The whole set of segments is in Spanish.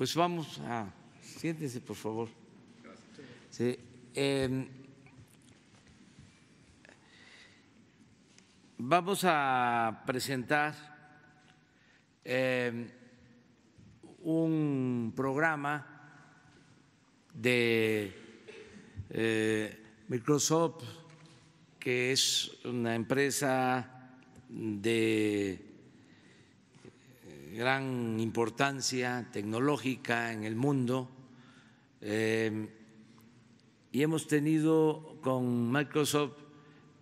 Pues vamos a. Ah, siéntese, por favor. Sí, em, vamos a presentar em, un programa de eh, Microsoft, que es una empresa de gran importancia tecnológica en el mundo eh, y hemos tenido con Microsoft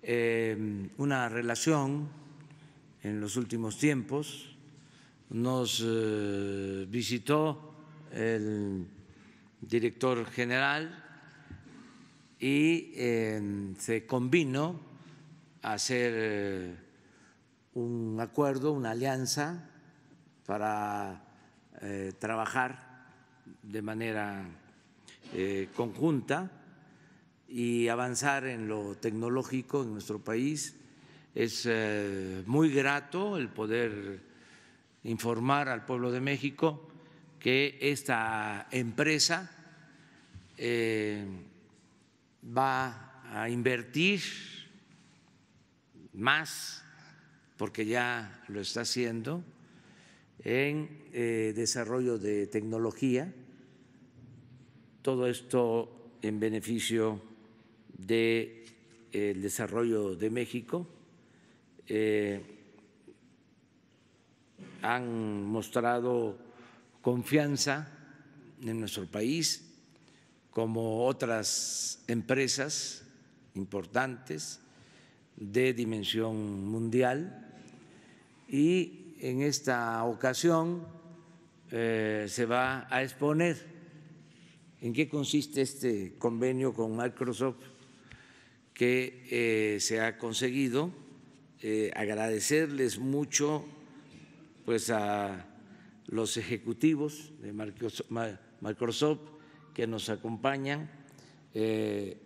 eh, una relación en los últimos tiempos. Nos eh, visitó el director general y se convino a hacer un acuerdo, una alianza para eh, trabajar de manera eh, conjunta y avanzar en lo tecnológico en nuestro país. Es eh, muy grato el poder informar al pueblo de México que esta empresa va a invertir más, porque ya lo está haciendo, en eh, desarrollo de tecnología, todo esto en beneficio del eh, desarrollo de México. Eh, han mostrado confianza en nuestro país, como otras empresas importantes de dimensión mundial, y en esta ocasión eh, se va a exponer en qué consiste este convenio con Microsoft que eh, se ha conseguido. Eh, agradecerles mucho pues, a los ejecutivos de Microsoft que nos acompañan,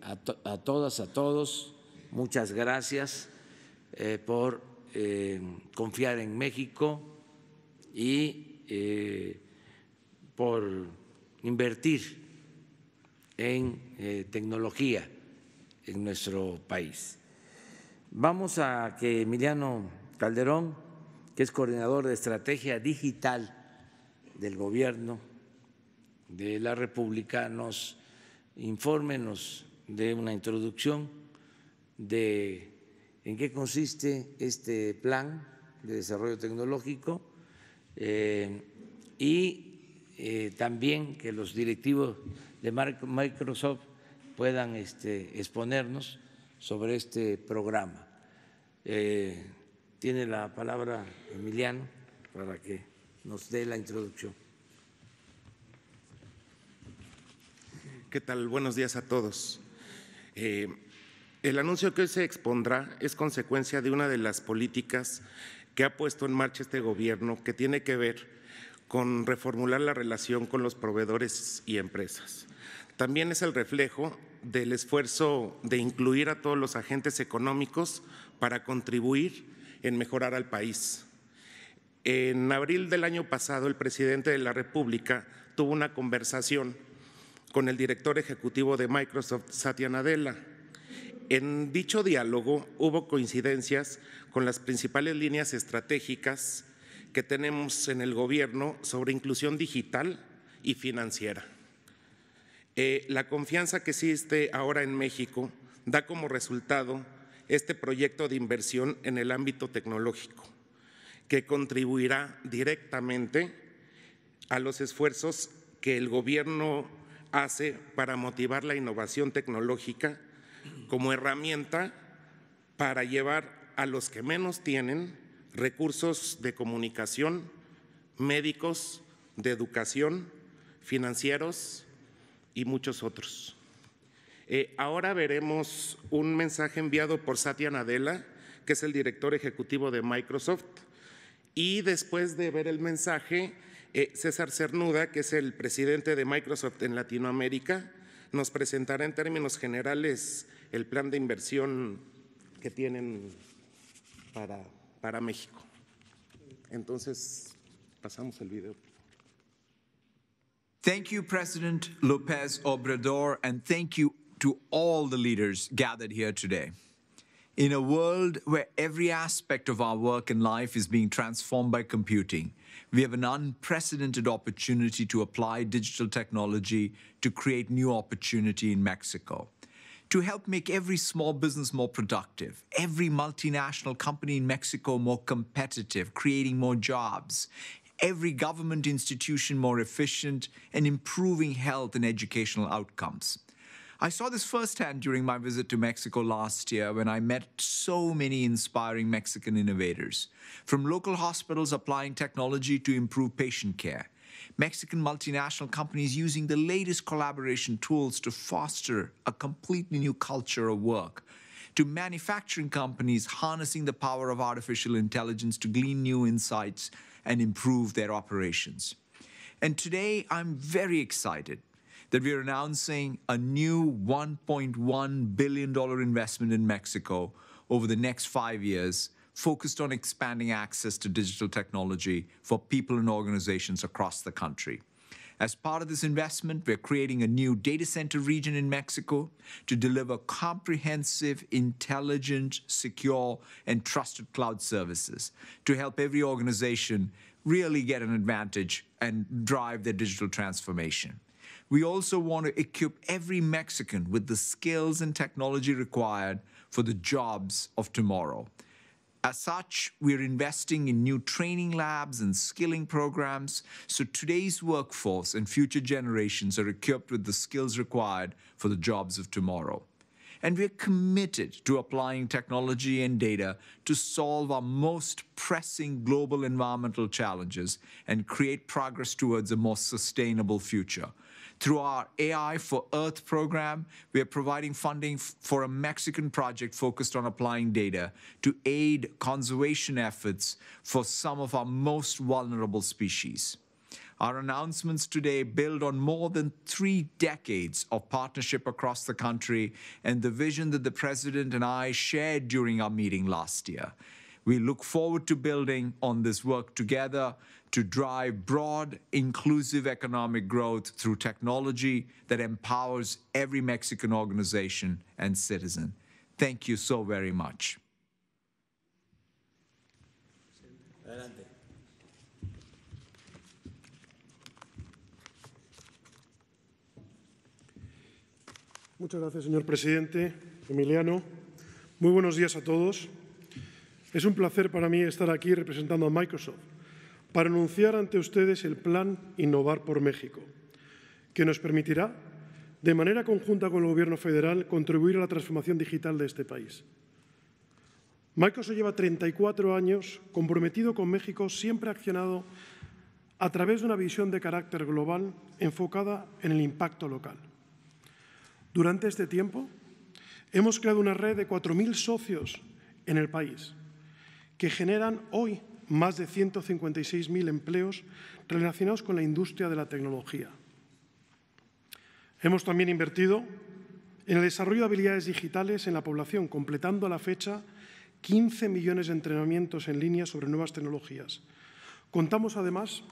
a, a, todas, a todos, muchas gracias por eh, confiar en México y eh, por invertir en eh, tecnología en nuestro país. Vamos a que Emiliano Calderón, que es coordinador de estrategia digital del gobierno de la República, nos informe, nos dé una introducción de ¿En qué consiste este plan de desarrollo tecnológico? Eh, y eh, también que los directivos de Microsoft puedan este, exponernos sobre este programa. Eh, tiene la palabra Emiliano para que nos dé la introducción. ¿Qué tal? Buenos días a todos. El anuncio que hoy se expondrá es consecuencia de una de las políticas que ha puesto en marcha este gobierno, que tiene que ver con reformular la relación con los proveedores y empresas. También es el reflejo del esfuerzo de incluir a todos los agentes económicos para contribuir en mejorar al país. En abril del año pasado, el presidente de la República tuvo una conversación con el director ejecutivo de Microsoft, Satya Nadella en dicho diálogo hubo coincidencias con las principales líneas estratégicas que tenemos en el gobierno sobre inclusión digital y financiera. Eh, la confianza que existe ahora en México da como resultado este proyecto de inversión en el ámbito tecnológico, que contribuirá directamente a los esfuerzos que el gobierno hace para motivar la innovación tecnológica como herramienta para llevar a los que menos tienen recursos de comunicación, médicos, de educación, financieros y muchos otros. Eh, ahora veremos un mensaje enviado por Satya Nadella, que es el director ejecutivo de Microsoft, y después de ver el mensaje, eh, César Cernuda, que es el presidente de Microsoft en Latinoamérica, nos presentará en términos generales el plan de inversión que tienen para, para México. Entonces, pasamos el video. Thank you, President Lopez Obrador, and thank you to all the leaders gathered here today. In a world where every aspect of our work and life is being transformed by computing, we have an unprecedented opportunity to apply digital technology to create new opportunity in Mexico to help make every small business more productive, every multinational company in Mexico more competitive, creating more jobs, every government institution more efficient, and improving health and educational outcomes. I saw this firsthand during my visit to Mexico last year when I met so many inspiring Mexican innovators, from local hospitals applying technology to improve patient care Mexican multinational companies using the latest collaboration tools to foster a completely new culture of work, to manufacturing companies harnessing the power of artificial intelligence to glean new insights and improve their operations. And today, I'm very excited that we're announcing a new $1.1 billion investment in Mexico over the next five years focused on expanding access to digital technology for people and organizations across the country. As part of this investment, we're creating a new data center region in Mexico to deliver comprehensive, intelligent, secure, and trusted cloud services to help every organization really get an advantage and drive their digital transformation. We also want to equip every Mexican with the skills and technology required for the jobs of tomorrow. As such, we're investing in new training labs and skilling programs so today's workforce and future generations are equipped with the skills required for the jobs of tomorrow. And we're committed to applying technology and data to solve our most pressing global environmental challenges and create progress towards a more sustainable future through our AI for Earth program, we are providing funding for a Mexican project focused on applying data to aid conservation efforts for some of our most vulnerable species. Our announcements today build on more than three decades of partnership across the country and the vision that the President and I shared during our meeting last year. We look forward to building on this work together to drive broad, inclusive economic growth through technology that empowers every Mexican organization and citizen. Thank you so very much. Muchas gracias, señor presidente. Emiliano, muy buenos días a todos. Es un placer para mí estar aquí representando a Microsoft para anunciar ante ustedes el plan Innovar por México, que nos permitirá, de manera conjunta con el Gobierno federal, contribuir a la transformación digital de este país. Microsoft lleva 34 años comprometido con México, siempre accionado a través de una visión de carácter global enfocada en el impacto local. Durante este tiempo, hemos creado una red de 4.000 socios en el país que generan hoy más de 156.000 empleos relacionados con la industria de la tecnología. Hemos también invertido en el desarrollo de habilidades digitales en la población, completando a la fecha 15 millones de entrenamientos en línea sobre nuevas tecnologías. Contamos además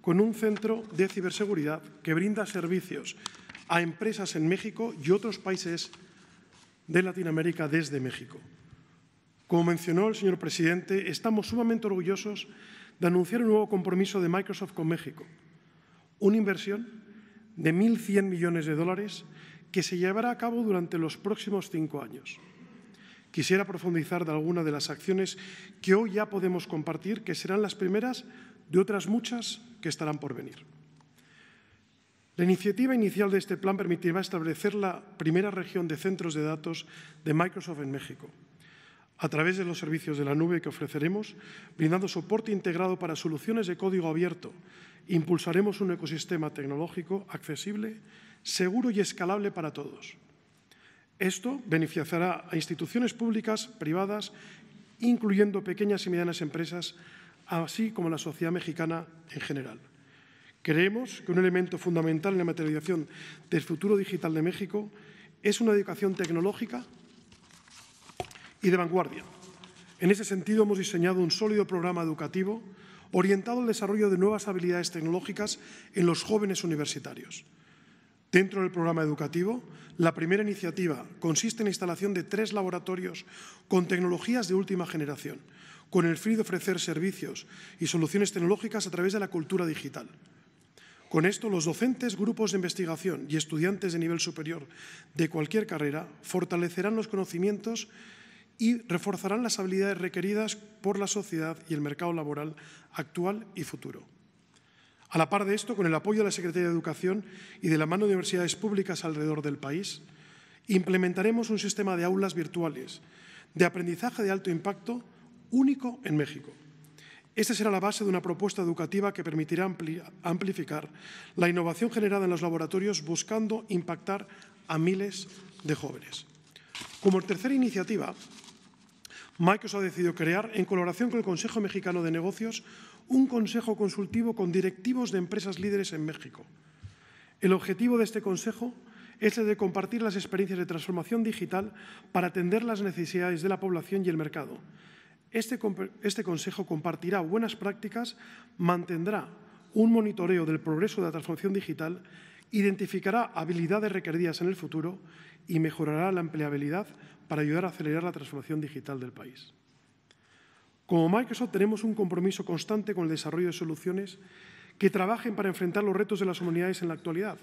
con un centro de ciberseguridad que brinda servicios a empresas en México y otros países de Latinoamérica desde México. Como mencionó el señor presidente, estamos sumamente orgullosos de anunciar un nuevo compromiso de Microsoft con México, una inversión de 1.100 millones de dólares que se llevará a cabo durante los próximos cinco años. Quisiera profundizar de alguna de las acciones que hoy ya podemos compartir, que serán las primeras de otras muchas que estarán por venir. La iniciativa inicial de este plan permitirá establecer la primera región de centros de datos de Microsoft en México a través de los servicios de la nube que ofreceremos, brindando soporte integrado para soluciones de código abierto. Impulsaremos un ecosistema tecnológico accesible, seguro y escalable para todos. Esto beneficiará a instituciones públicas, privadas, incluyendo pequeñas y medianas empresas, así como la sociedad mexicana en general. Creemos que un elemento fundamental en la materialización del futuro digital de México es una educación tecnológica y de vanguardia. En ese sentido, hemos diseñado un sólido programa educativo orientado al desarrollo de nuevas habilidades tecnológicas en los jóvenes universitarios. Dentro del programa educativo, la primera iniciativa consiste en la instalación de tres laboratorios con tecnologías de última generación, con el fin de ofrecer servicios y soluciones tecnológicas a través de la cultura digital. Con esto, los docentes, grupos de investigación y estudiantes de nivel superior de cualquier carrera fortalecerán los conocimientos y reforzarán las habilidades requeridas por la sociedad y el mercado laboral actual y futuro. A la par de esto, con el apoyo de la Secretaría de Educación y de la mano de universidades públicas alrededor del país, implementaremos un sistema de aulas virtuales de aprendizaje de alto impacto único en México. Esta será la base de una propuesta educativa que permitirá amplificar la innovación generada en los laboratorios buscando impactar a miles de jóvenes. Como tercera iniciativa, Microsoft decidido crear, en colaboración con el Consejo Mexicano de Negocios, un consejo consultivo con directivos de empresas líderes en México. El objetivo de este consejo es el de compartir las experiencias de transformación digital para atender las necesidades de la población y el mercado. este, este consejo compartirá buenas prácticas, mantendrá un monitoreo del progreso de la transformación digital, identificará habilidades requeridas en el futuro y mejorará la empleabilidad para ayudar a acelerar la transformación digital del país. Como Microsoft tenemos un compromiso constante con el desarrollo de soluciones que trabajen para enfrentar los retos de las humanidades en la actualidad,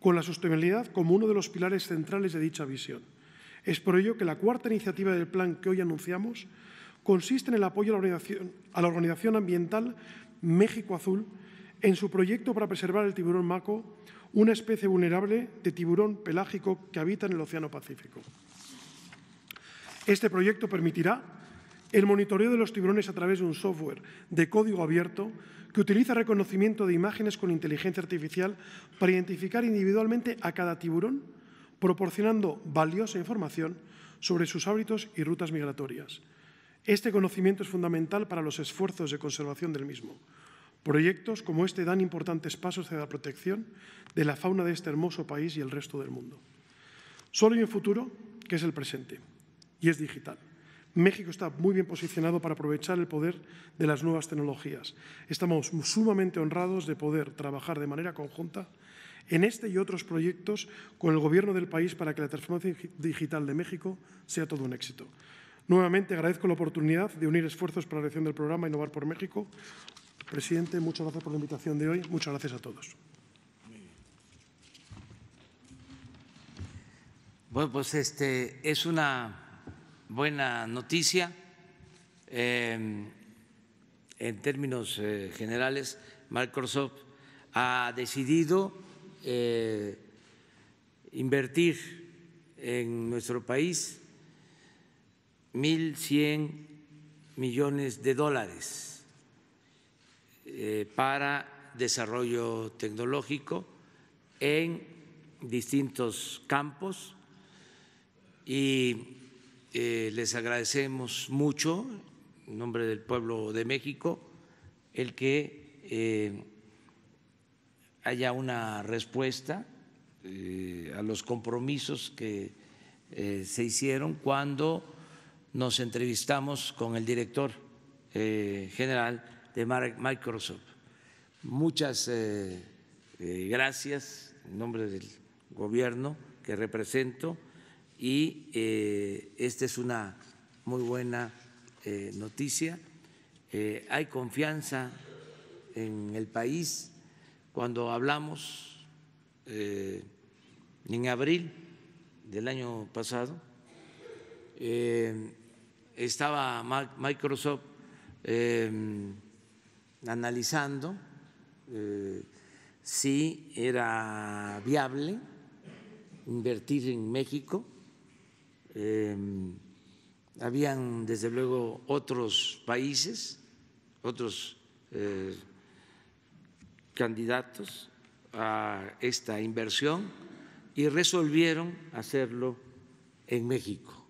con la sostenibilidad como uno de los pilares centrales de dicha visión. Es por ello que la cuarta iniciativa del plan que hoy anunciamos consiste en el apoyo a la organización, ambiental México Azul en su proyecto para preservar el tiburón maco, una especie vulnerable de tiburón pelágico que habita en el Océano Pacífico. Este proyecto permitirá el monitoreo de los tiburones a través de un software de código abierto que utiliza reconocimiento de imágenes con inteligencia artificial para identificar individualmente a cada tiburón, proporcionando valiosa información sobre sus hábitos y rutas migratorias. Este conocimiento es fundamental para los esfuerzos de conservación del mismo. Proyectos como este dan importantes pasos hacia la protección de la fauna de este hermoso país y el resto del mundo. Solo hay un futuro, que es el presente y es digital. México está muy bien posicionado para aprovechar el poder de las nuevas tecnologías. Estamos sumamente honrados de poder trabajar de manera conjunta en este y otros proyectos con el Gobierno del país para que la transformación digital de México sea todo un éxito. Nuevamente agradezco la oportunidad de unir esfuerzos para la creación del programa Innovar por México. Presidente, muchas gracias por la invitación de hoy. Muchas gracias a todos. Bueno, pues este es una buena noticia. Em, en términos eh, generales, Microsoft ha decidido eh, invertir en nuestro país 1.100 millones de dólares eh, para desarrollo tecnológico en distintos campos y eh, les agradecemos mucho, en nombre del pueblo de México, el que eh, haya una respuesta eh, a los compromisos que se hicieron cuando nos entrevistamos con el director general de Microsoft. Muchas gracias en nombre del gobierno que represento y eh, esta es una muy buena eh, noticia. Eh, hay confianza en el país. Cuando hablamos en abril del año pasado, estaba Microsoft analizando si era viable invertir en México Em, habían desde luego otros países, otros eh, candidatos a esta inversión y resolvieron hacerlo en México.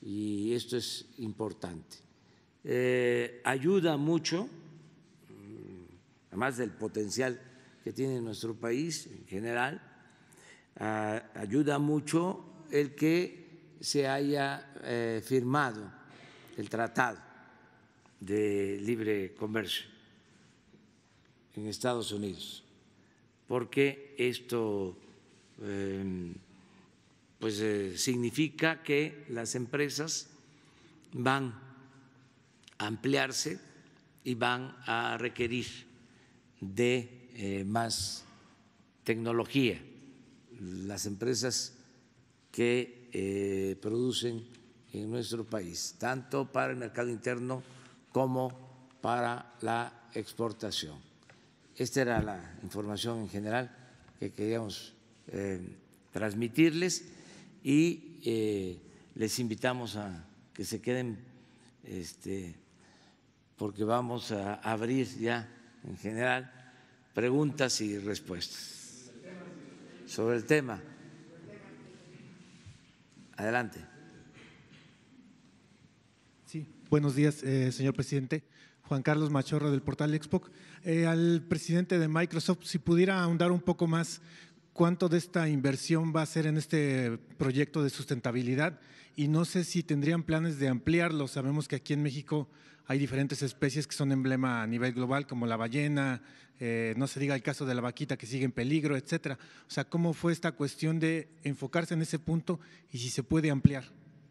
Y esto es importante. Eh, ayuda mucho, mm, además del potencial que tiene nuestro país en general, ah, ayuda mucho el que se haya eh, firmado el tratado de libre comercio en Estados Unidos, porque esto em, pues eh, significa que las empresas van a ampliarse y van a requerir de eh, más tecnología. Las empresas que eh, producen en nuestro país, tanto para el mercado interno como para la exportación. Esta era la información en general que queríamos eh, transmitirles y eh, les invitamos a que se queden este, porque vamos a abrir ya en general preguntas y respuestas sobre el tema. Adelante. Sí, buenos días, eh, señor presidente. Juan Carlos Machorro del portal Expo. Eh, al presidente de Microsoft, si pudiera ahondar un poco más cuánto de esta inversión va a ser en este proyecto de sustentabilidad y no sé si tendrían planes de ampliarlo. Sabemos que aquí en México hay diferentes especies que son emblema a nivel global, como la ballena, eh, no se diga el caso de la vaquita que sigue en peligro, etcétera. O sea, ¿cómo fue esta cuestión de enfocarse en ese punto y si se puede ampliar?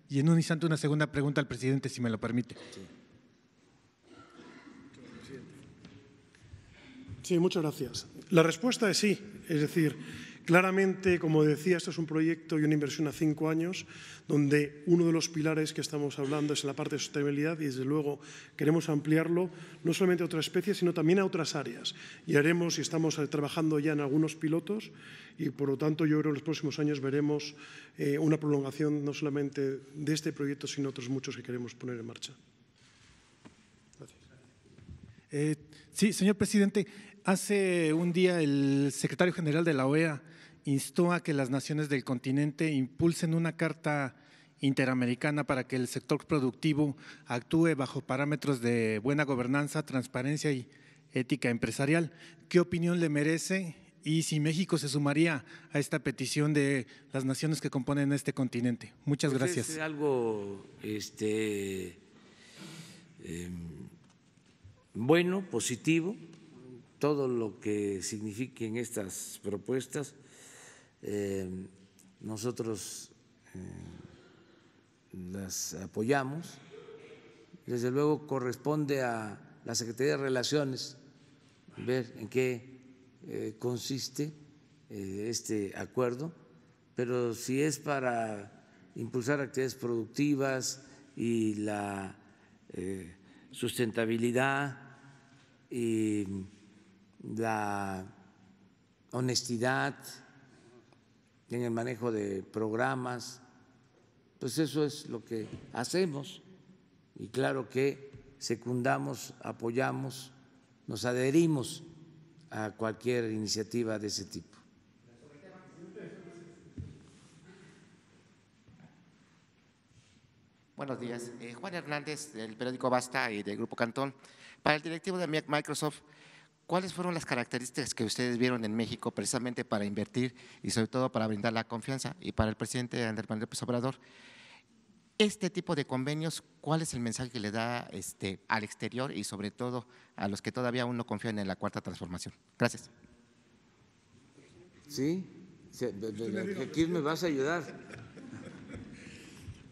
Y en un instante una segunda pregunta al presidente, si me lo permite. Sí, muchas gracias. La respuesta es sí. Es decir, Claramente, como decía, esto es un proyecto y una inversión a cinco años, donde uno de los pilares que estamos hablando es la parte de sostenibilidad y, desde luego, queremos ampliarlo no solamente a otras especies, sino también a otras áreas. Y haremos y estamos eh, trabajando ya en algunos pilotos y, por lo tanto, yo creo que en los próximos años veremos eh, una prolongación no solamente de este proyecto, sino otros muchos que queremos poner en marcha. Gracias. Eh, sí, señor presidente, hace un día el secretario general de la OEA instó a que las naciones del continente impulsen una carta interamericana para que el sector productivo actúe bajo parámetros de buena gobernanza, transparencia y ética empresarial. ¿Qué opinión le merece y si México se sumaría a esta petición de las naciones que componen este continente? Muchas pues gracias. Es algo este, em, bueno, positivo, todo lo que signifiquen estas propuestas. Eh, nosotros eh, las apoyamos. Desde luego corresponde a la Secretaría de Relaciones ver en qué eh, consiste este acuerdo, pero si es para impulsar actividades productivas y la sustentabilidad y la honestidad, en el manejo de programas. Pues eso es lo que hacemos y claro que secundamos, apoyamos, nos adherimos a cualquier iniciativa de ese tipo. Buenos días. Eh, Juan Hernández, del periódico Basta y del Grupo Cantón. Para el directivo de Microsoft, ¿Cuáles fueron las características que ustedes vieron en México precisamente para invertir y sobre todo para brindar la confianza? Y para el presidente Andrés Manuel López Obrador, este tipo de convenios, ¿cuál es el mensaje que le da este, al exterior y sobre todo a los que todavía aún no confían en la cuarta transformación? Gracias. Sí, aquí me vas a ayudar.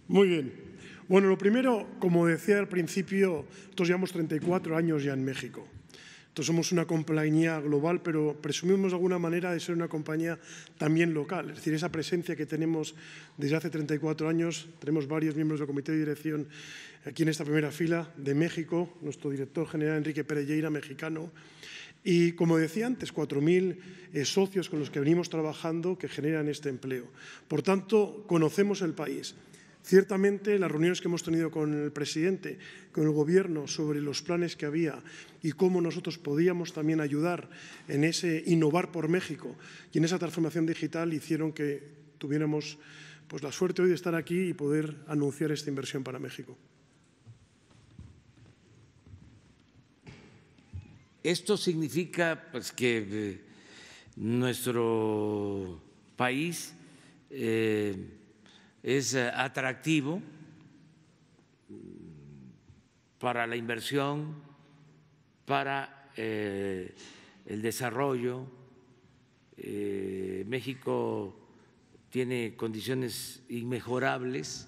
Muy bien. Bueno, lo primero, como decía al principio, todos llevamos 34 años ya en México somos una compañía global, pero presumimos de alguna manera de ser una compañía también local. Es decir, esa presencia que tenemos desde hace 34 años, tenemos varios miembros del comité de dirección aquí en esta primera fila, de México, nuestro director general Enrique Pereyeira mexicano, y como decía antes, 4.000 eh, socios con los que venimos trabajando que generan este empleo. Por tanto, conocemos el país. Ciertamente las reuniones que hemos tenido con el presidente, con el gobierno, sobre los planes que había y cómo nosotros podíamos también ayudar en ese innovar por México y en esa transformación digital hicieron que tuviéramos pues, la suerte hoy de estar aquí y poder anunciar esta inversión para México. Esto significa pues, que eh, nuestro país eh, es eh, atractivo para la inversión, para eh, el desarrollo. Eh, México tiene condiciones inmejorables.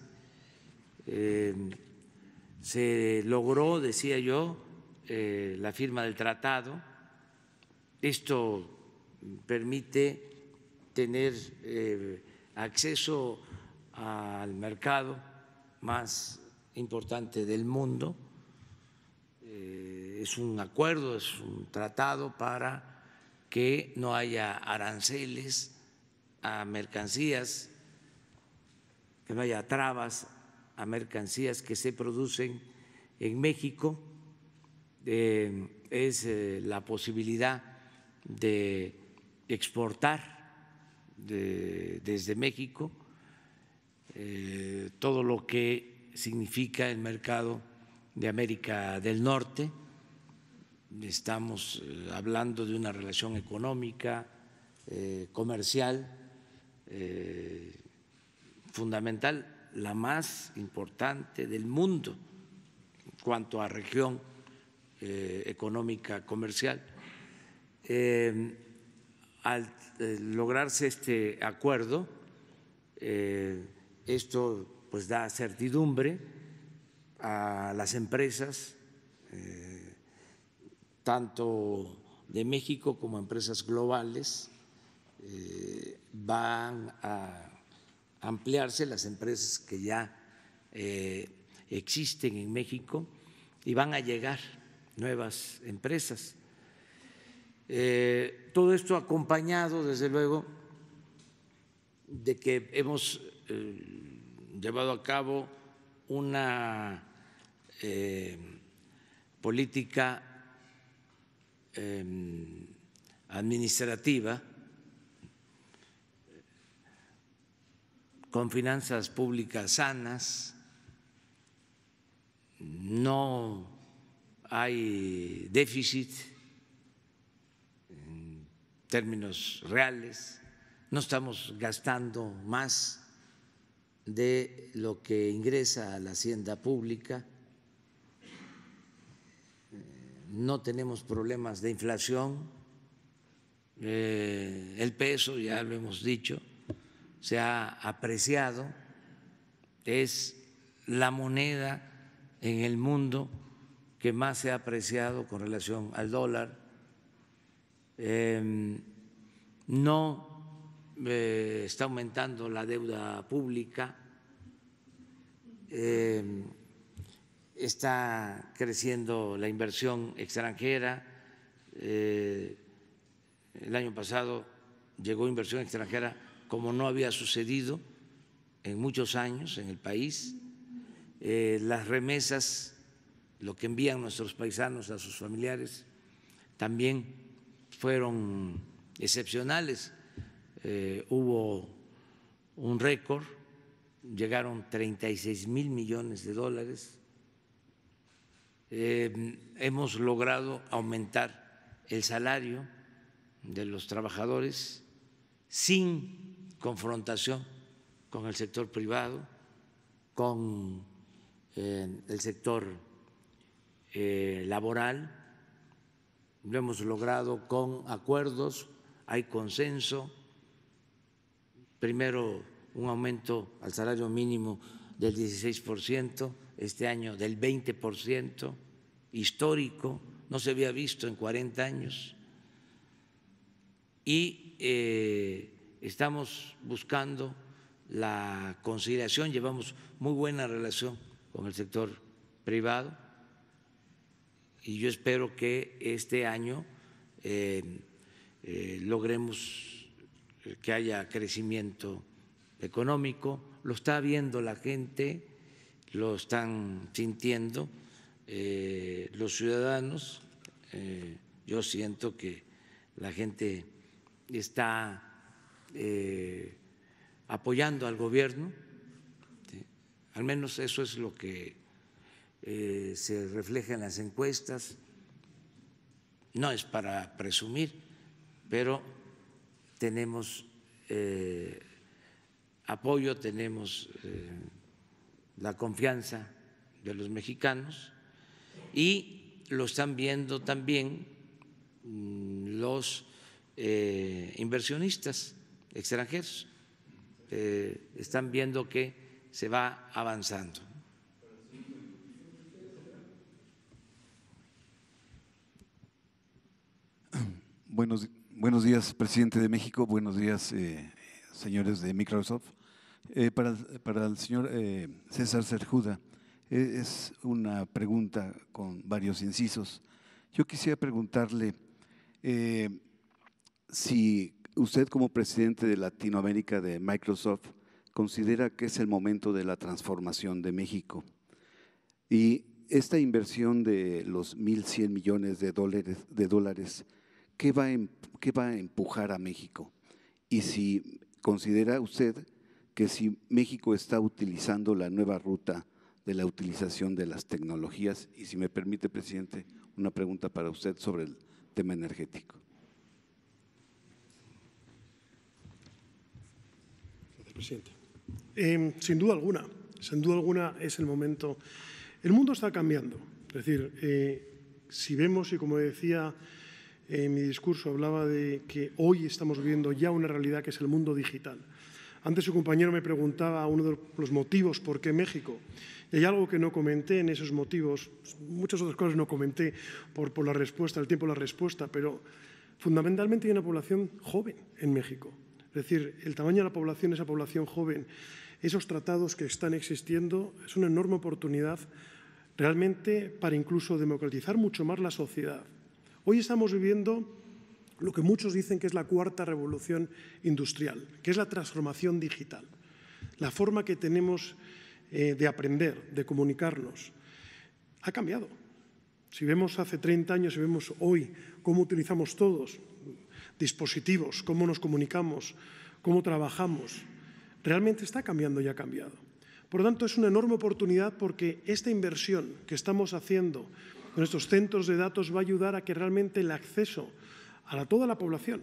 se logró, decía yo, la firma del tratado. Esto permite tener acceso al mercado más importante del mundo. Eh, es un acuerdo, es un tratado para que no haya aranceles a mercancías, que no haya trabas a mercancías que se producen en México. Eh, es eh, la posibilidad de exportar desde México eh, todo lo que significa el mercado de América del Norte. Estamos eh, hablando de una relación económica, eh, comercial, fundamental, la más importante del mundo en cuanto a región económica comercial. al lograrse este acuerdo, esto pues da certidumbre a las empresas, eh, tanto de México como empresas globales. Eh, van a ampliarse las empresas que ya eh, existen en México y van a llegar nuevas empresas. todo esto acompañado, desde luego, de que hemos llevado a cabo una eh, política em, administrativa con finanzas públicas sanas, no hay déficit en términos reales, no estamos gastando más de lo que ingresa a la hacienda pública, eh, no tenemos problemas de inflación, eh, el peso, ya lo hemos dicho, se ha apreciado, es la moneda en el mundo que más se ha apreciado con relación al dólar. Em, no eh, está aumentando la deuda pública, eh, está creciendo la inversión extranjera. Eh, el año pasado llegó inversión extranjera como no había sucedido en muchos años en el país. Eh, las remesas, lo que envían nuestros paisanos a sus familiares, también fueron excepcionales. hubo un récord llegaron 36 mil millones de dólares. Eh, hemos logrado aumentar el salario de los trabajadores sin confrontación con el sector privado, con eh, el sector eh, laboral. Lo hemos logrado con acuerdos, hay consenso. Primero un aumento al salario mínimo del 16 este año del 20 histórico, no se había visto en 40 años. Y eh, estamos buscando la conciliación, llevamos muy buena relación con el sector privado y yo espero que este año eh, eh, logremos que haya crecimiento económico, lo está viendo la gente, lo están sintiendo eh, los ciudadanos. Eh, yo siento que la gente está eh, apoyando al gobierno, al menos eso es lo que se refleja en las encuestas. No es para presumir, pero tenemos apoyo, tenemos eh, la confianza de los mexicanos y lo están viendo también mm, los eh, inversionistas extranjeros. Eh, están viendo que se va avanzando. Buenos, buenos días, presidente de México. Buenos días, señores de Microsoft. Eh, para, el señor eh, César Cerjuda e, es una pregunta con varios incisos. Yo quisiera preguntarle eh, si usted como presidente de Latinoamérica de Microsoft considera que es el momento de la transformación de México y esta inversión de los 1.100 millones de dólares, de dólares ¿qué, va em, ¿qué va a empujar a México? Y si considera usted que si México está utilizando la nueva ruta de la utilización de las tecnologías. Y si me permite, presidente, una pregunta para usted sobre el tema energético. Presidente. Em, sin duda alguna, sin duda alguna es el momento. El mundo está cambiando. Es decir, eh, si vemos, y como decía eh, en mi discurso, hablaba de que hoy estamos viviendo ya una realidad que es el mundo digital. Antes su compañero me preguntaba uno de los motivos por qué México. Y hay algo que no comenté en esos motivos, muchas otras cosas no comenté por, por la respuesta, el tiempo de la respuesta, pero fundamentalmente hay una población joven en México. Es decir, el tamaño de la población, esa población joven, esos tratados que están existiendo, es una enorme oportunidad realmente para incluso democratizar mucho más la sociedad. Hoy estamos viviendo lo que muchos dicen que es la cuarta revolución industrial, que es la transformación digital, la forma que tenemos eh, de aprender, de comunicarnos, ha cambiado. Si vemos hace 30 años, y vemos hoy cómo utilizamos todos dispositivos, cómo nos comunicamos, cómo trabajamos, realmente está cambiando y ha cambiado. Por lo tanto, es una enorme oportunidad porque esta inversión que estamos haciendo con estos centros de datos va a ayudar a que realmente el acceso a toda la población,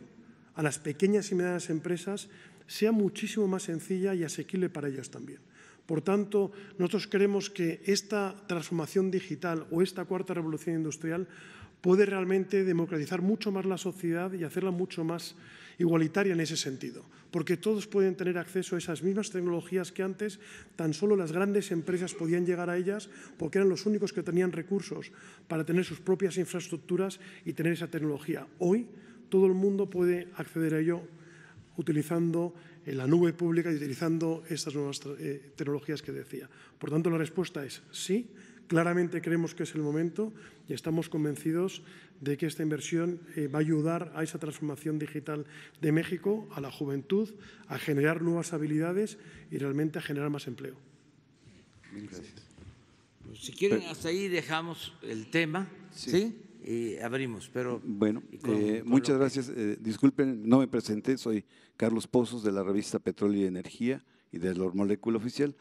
a las pequeñas y medianas empresas, sea muchísimo más sencilla y asequible para ellas también. Por tanto, nosotros creemos que esta transformación digital o esta cuarta revolución industrial puede realmente democratizar mucho más la sociedad y hacerla mucho más igualitaria en ese sentido, porque todos pueden tener acceso a esas mismas tecnologías que antes tan solo las grandes empresas podían llegar a ellas porque eran los únicos que tenían recursos para tener sus propias infraestructuras y tener esa tecnología. Hoy todo el mundo puede acceder a ello utilizando eh, la nube pública y utilizando estas nuevas eh, tecnologías que decía. Por tanto, la respuesta es sí, claramente creemos que es el momento y estamos convencidos de que esta inversión eh, va a ayudar a esa transformación digital de México, a la juventud, a generar nuevas habilidades y realmente a generar más empleo. Gracias. Pues, si quieren, hasta ahí dejamos el tema. ¿sí? Y abrimos, pero... Bueno, eh, muchas gracias. Eh, disculpen, no me presenté, soy Carlos Pozos de la revista Petróleo y Energía y de la Molécula Oficial.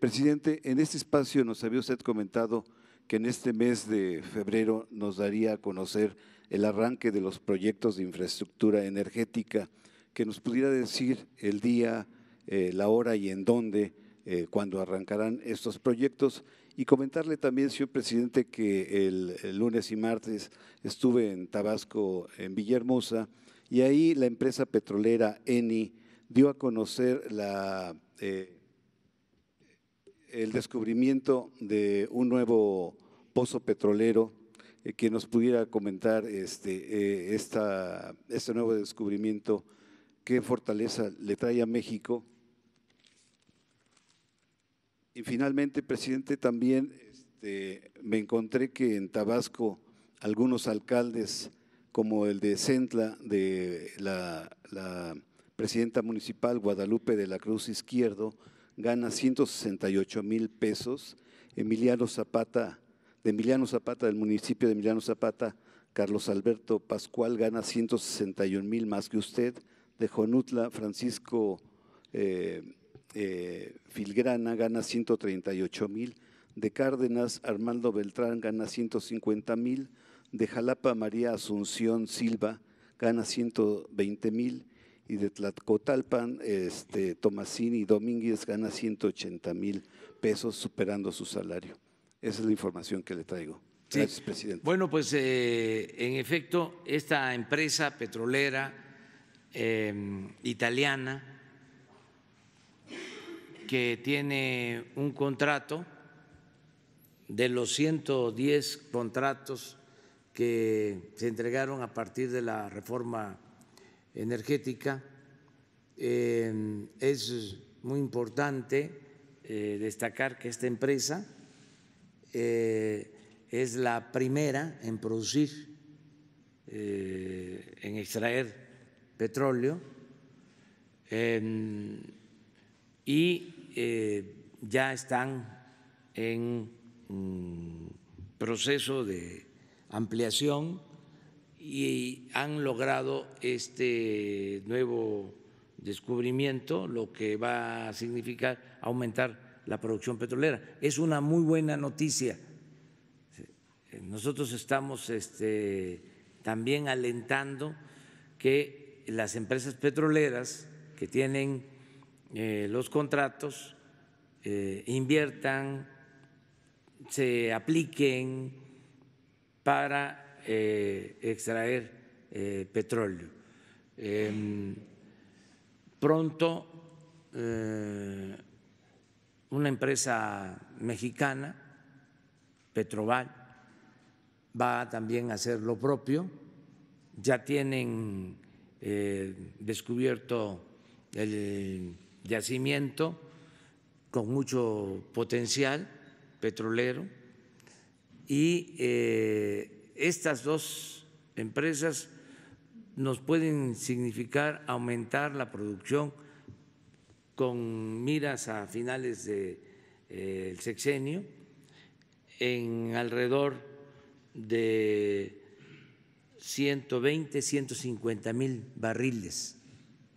presidente, en este espacio nos había usted comentado que en este mes de febrero nos daría a conocer el arranque de los proyectos de infraestructura energética, que nos pudiera decir el día, eh, la hora y en dónde, eh, cuando arrancarán estos proyectos. Y comentarle también, señor presidente, que el, lunes y martes estuve en Tabasco, en Villahermosa, y ahí la empresa petrolera ENI dio a conocer la eh, el descubrimiento de un nuevo pozo petrolero eh, que nos pudiera comentar este, eh, este nuevo descubrimiento, qué fortaleza le trae a México. Y finalmente, presidente, también este, me encontré que en Tabasco algunos alcaldes, como el de Centla, de la presidenta municipal Guadalupe de la Cruz Izquierdo, gana 168 mil pesos. Emiliano Zapata, de Emiliano Zapata, del municipio de Emiliano Zapata, Carlos Alberto Pascual gana 161 mil más que usted. De Jonutla, Francisco eh, eh, Filgrana gana 138 mil. De Cárdenas, Armando Beltrán gana 150 mil. De Jalapa, María Asunción Silva gana 120 mil y de Tlatcotalpan, este, Tomasini y Domínguez gana 180 mil pesos superando su salario. Esa es la información que le traigo. Gracias, presidente. Bueno, pues eh, en efecto, esta empresa petrolera em, italiana que tiene un contrato de los 110 contratos que se entregaron a partir de la reforma energética. Eh, es muy importante eh, destacar que esta empresa eh, es la primera en producir, en extraer petróleo y ya están en mm, proceso de ampliación y han logrado este nuevo descubrimiento, lo que va a significar aumentar la producción petrolera. Es una muy buena noticia. Nosotros estamos este, también alentando que las empresas petroleras que tienen eh, los contratos eh, inviertan, se apliquen para eh, extraer eh, petróleo. Em, pronto eh, una empresa mexicana, Petroval, va también a hacer lo propio. Ya tienen descubierto el yacimiento con mucho potencial petrolero y estas dos empresas nos pueden significar aumentar la producción con miras a finales del eh, sexenio en alrededor de 120, 150 mil barriles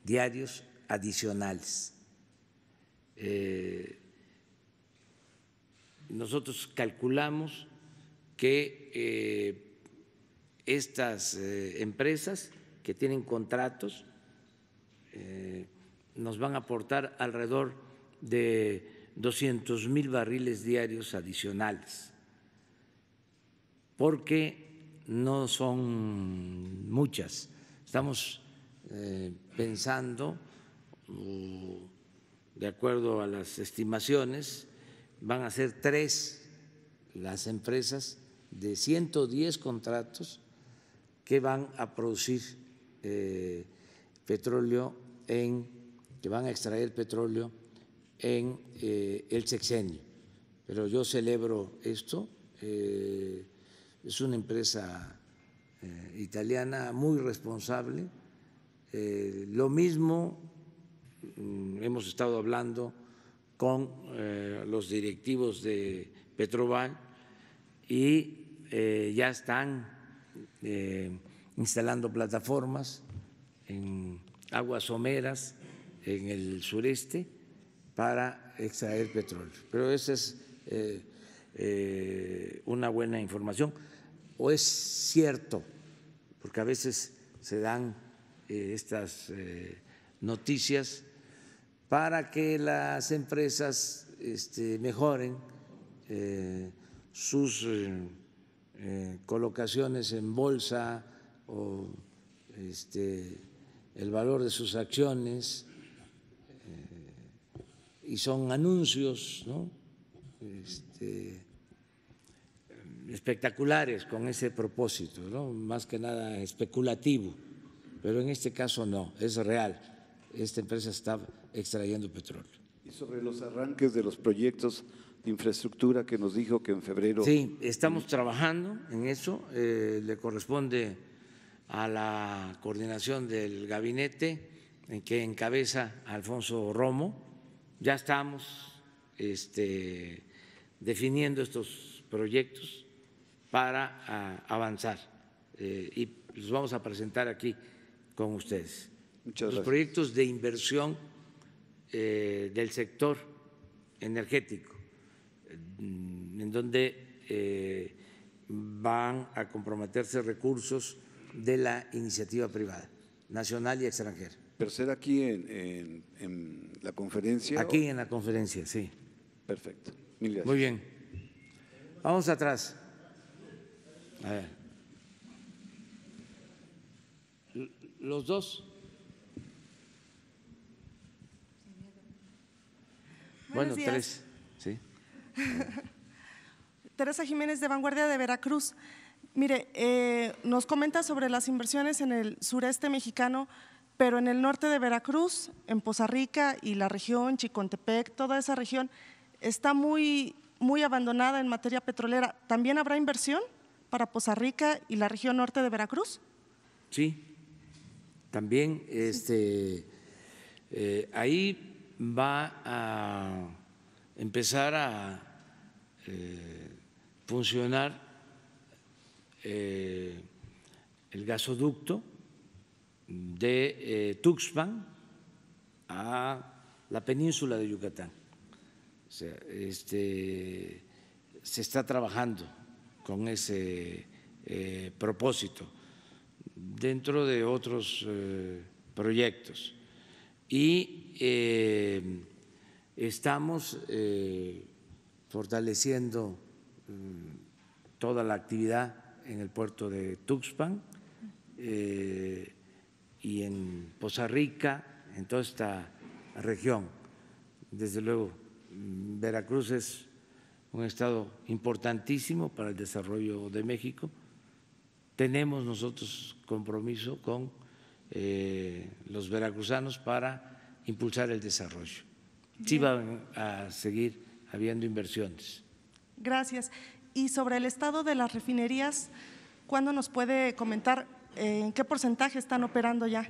diarios adicionales. Eh, nosotros calculamos que eh, estas eh, empresas que tienen contratos eh, nos van a aportar alrededor de 200 mil barriles diarios adicionales, porque no son muchas. Estamos eh, pensando, mm, de acuerdo a las estimaciones, van a ser tres las empresas de 110 contratos que van a producir eh, petróleo en, que van a extraer petróleo en eh, el sexenio. Pero yo celebro esto. Eh, es una empresa italiana muy responsable. lo mismo mm, hemos estado hablando con los directivos de Petroval y ya están eh, instalando plataformas en aguas someras en el sureste para extraer petróleo. Pero esa es eh, eh, una buena información. O es cierto, porque a veces se dan estas noticias para que las empresas este, mejoren sus eh, colocaciones en bolsa o este, el valor de sus acciones eh, y son anuncios este, espectaculares con ese propósito, más que nada especulativo, pero en este caso no, es real. Esta empresa está extrayendo petróleo. Y sobre los arranques de los proyectos, infraestructura que nos dijo que en febrero. Sí, estamos trabajando en eso. Eh, le corresponde a la coordinación del gabinete en eh, que encabeza Alfonso Romo. Ya estamos este, definiendo estos proyectos para ah, avanzar eh, y los vamos a presentar aquí con ustedes. los proyectos de inversión del sector energético Mm, en donde eh, van a comprometerse recursos de la iniciativa privada, nacional y extranjera. ¿Pero aquí en, la conferencia? Aquí en la conferencia, sí. Perfecto. Muy bien. Vamos atrás. Los dos. bueno, tres. Sí. Teresa Jiménez de Vanguardia de Veracruz. Mire, eh, nos comenta sobre las inversiones en el sureste mexicano, pero en el norte de Veracruz, en Poza Rica y la región, Chicontepec, toda esa región está muy, muy abandonada en materia petrolera. ¿También habrá inversión para Poza Rica y la región norte de Veracruz? Sí, también este, eh, ahí va a empezar a eh, funcionar eh, el gasoducto de eh, Tuxpan a la península de Yucatán. O sea, este, se está trabajando con ese propósito dentro de otros proyectos. Y Estamos eh, fortaleciendo mm, toda la actividad en el puerto de Tuxpan eh, y en Poza Rica, en toda esta región. Desde luego, mm, Veracruz es un estado importantísimo para el desarrollo de México. Tenemos nosotros compromiso con eh, los veracruzanos para impulsar el desarrollo sí van a seguir habiendo inversiones. Gracias. Y sobre el estado de las refinerías, ¿cuándo nos puede comentar eh, en qué porcentaje están operando ya?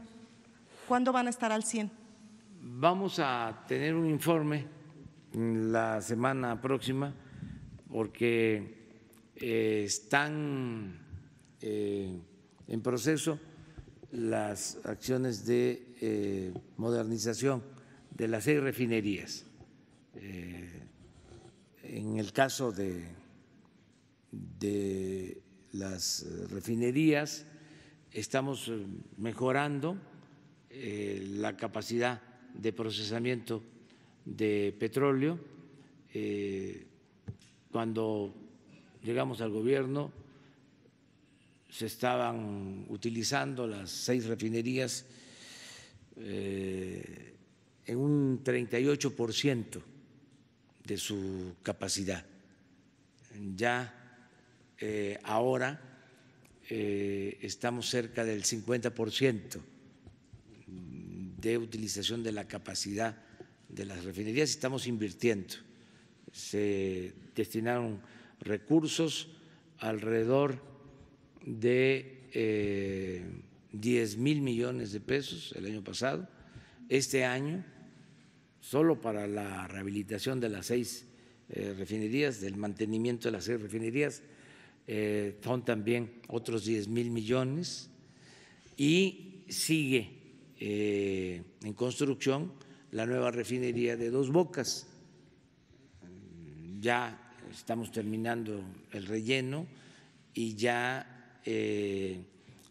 ¿Cuándo van a estar al 100? Vamos a tener un informe la semana próxima porque eh, están eh, en proceso las acciones de modernización de las seis refinerías. Eh, en el caso de, de las refinerías, estamos eh, mejorando eh, la capacidad de procesamiento de petróleo. cuando llegamos al gobierno, se estaban utilizando las seis refinerías en un 38% de su capacidad. Ya eh, ahora eh, estamos cerca del 50% de utilización de la capacidad de las refinerías y estamos invirtiendo. Se destinaron recursos alrededor de 10 eh, mil millones de pesos el año pasado. Este año solo para la rehabilitación de las seis eh, refinerías, del mantenimiento de las seis refinerías, eh, son también otros 10 mil millones y sigue eh, en construcción la nueva refinería de Dos Bocas. Ya estamos terminando el relleno y ya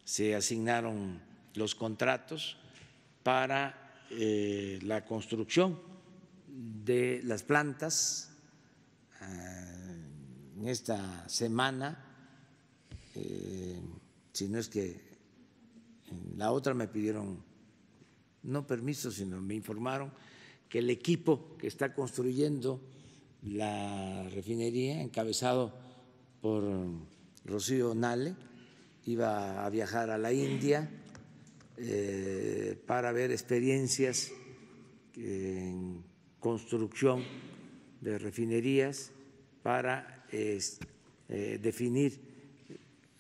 se asignaron los contratos para eh, la construcción de las plantas. Eh, en esta semana, eh, si no es que en la otra me pidieron, no permiso, sino me informaron que el equipo que está construyendo la refinería, encabezado por Rocío Nale, iba a viajar a la India eh, para ver experiencias en construcción de refinerías, para eh, definir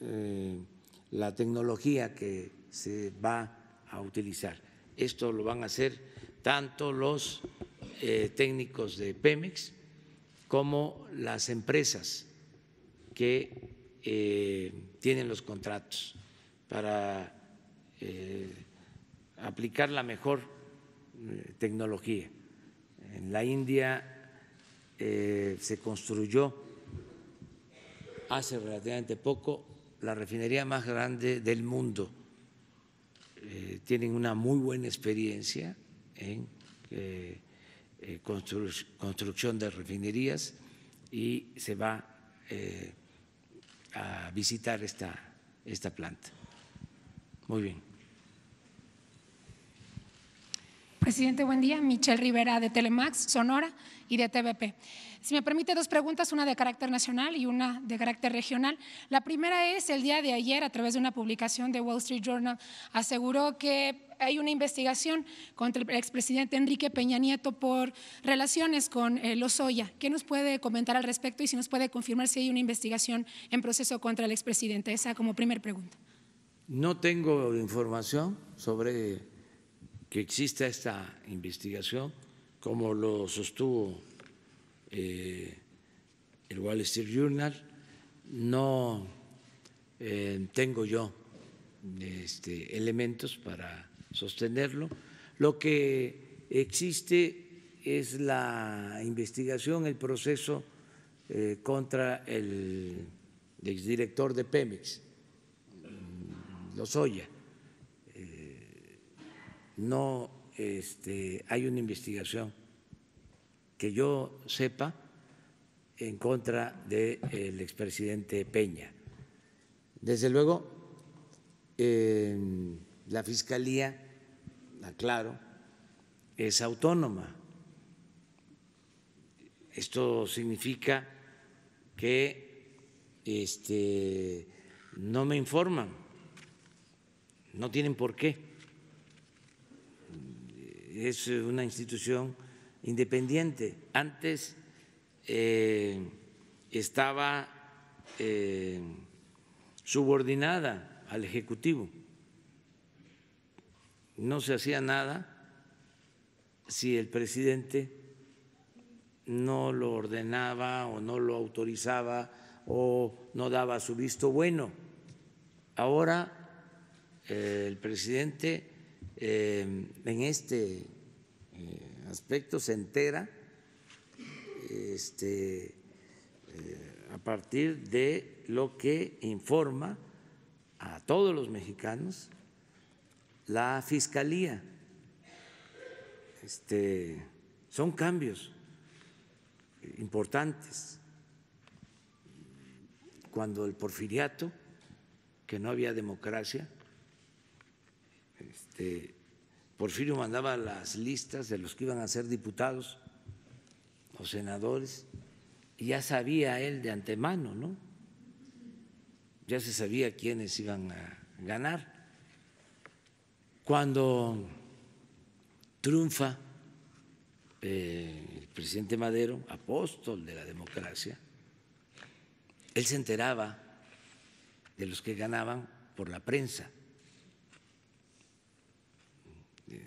eh, la tecnología que se va a utilizar. Esto lo van a hacer tanto los técnicos de Pemex como las empresas que tienen los contratos para eh, aplicar la mejor eh, tecnología. En la India eh, se construyó hace relativamente poco la refinería más grande del mundo. tienen una muy buena experiencia en construcción de refinerías y se va a visitar esta, esta planta. Muy bien. Presidente, buen día. Michelle Rivera de Telemax, Sonora y de TVP. Si me permite dos preguntas, una de carácter nacional y una de carácter regional. La primera es, el día de ayer, a través de una publicación de Wall Street Journal, aseguró que hay una investigación contra el expresidente Enrique Peña Nieto por relaciones con eh, Lozoya. ¿Qué nos puede comentar al respecto y si nos puede confirmar si hay una investigación en proceso contra el expresidente? Esa como primera pregunta. No tengo información sobre que exista esta investigación, como lo sostuvo eh, el Wall Street Journal, no eh, tengo yo este, elementos para sostenerlo. Lo que existe es la investigación, el proceso eh, contra el exdirector de Pemex, Lozoya no este, hay una investigación que yo sepa en contra del expresidente Peña. Desde luego, em, la Fiscalía, aclaro, es autónoma. Esto significa que este, no me informan, no tienen por qué es eh, una institución independiente. Antes eh, estaba eh, subordinada al Ejecutivo. No se hacía nada si el presidente no lo ordenaba o no lo autorizaba o no daba su visto bueno. Ahora el presidente eh, en este eh, aspecto se entera este, eh, a partir de lo que informa a todos los mexicanos la Fiscalía. Este, son cambios importantes. Cuando el porfiriato, que no había democracia, este, Porfirio mandaba las listas de los que iban a ser diputados o senadores y ya sabía él de antemano, ¿no? Ya se sabía quiénes iban a ganar. Cuando triunfa eh, el presidente Madero, apóstol de la democracia, él se enteraba de los que ganaban por la prensa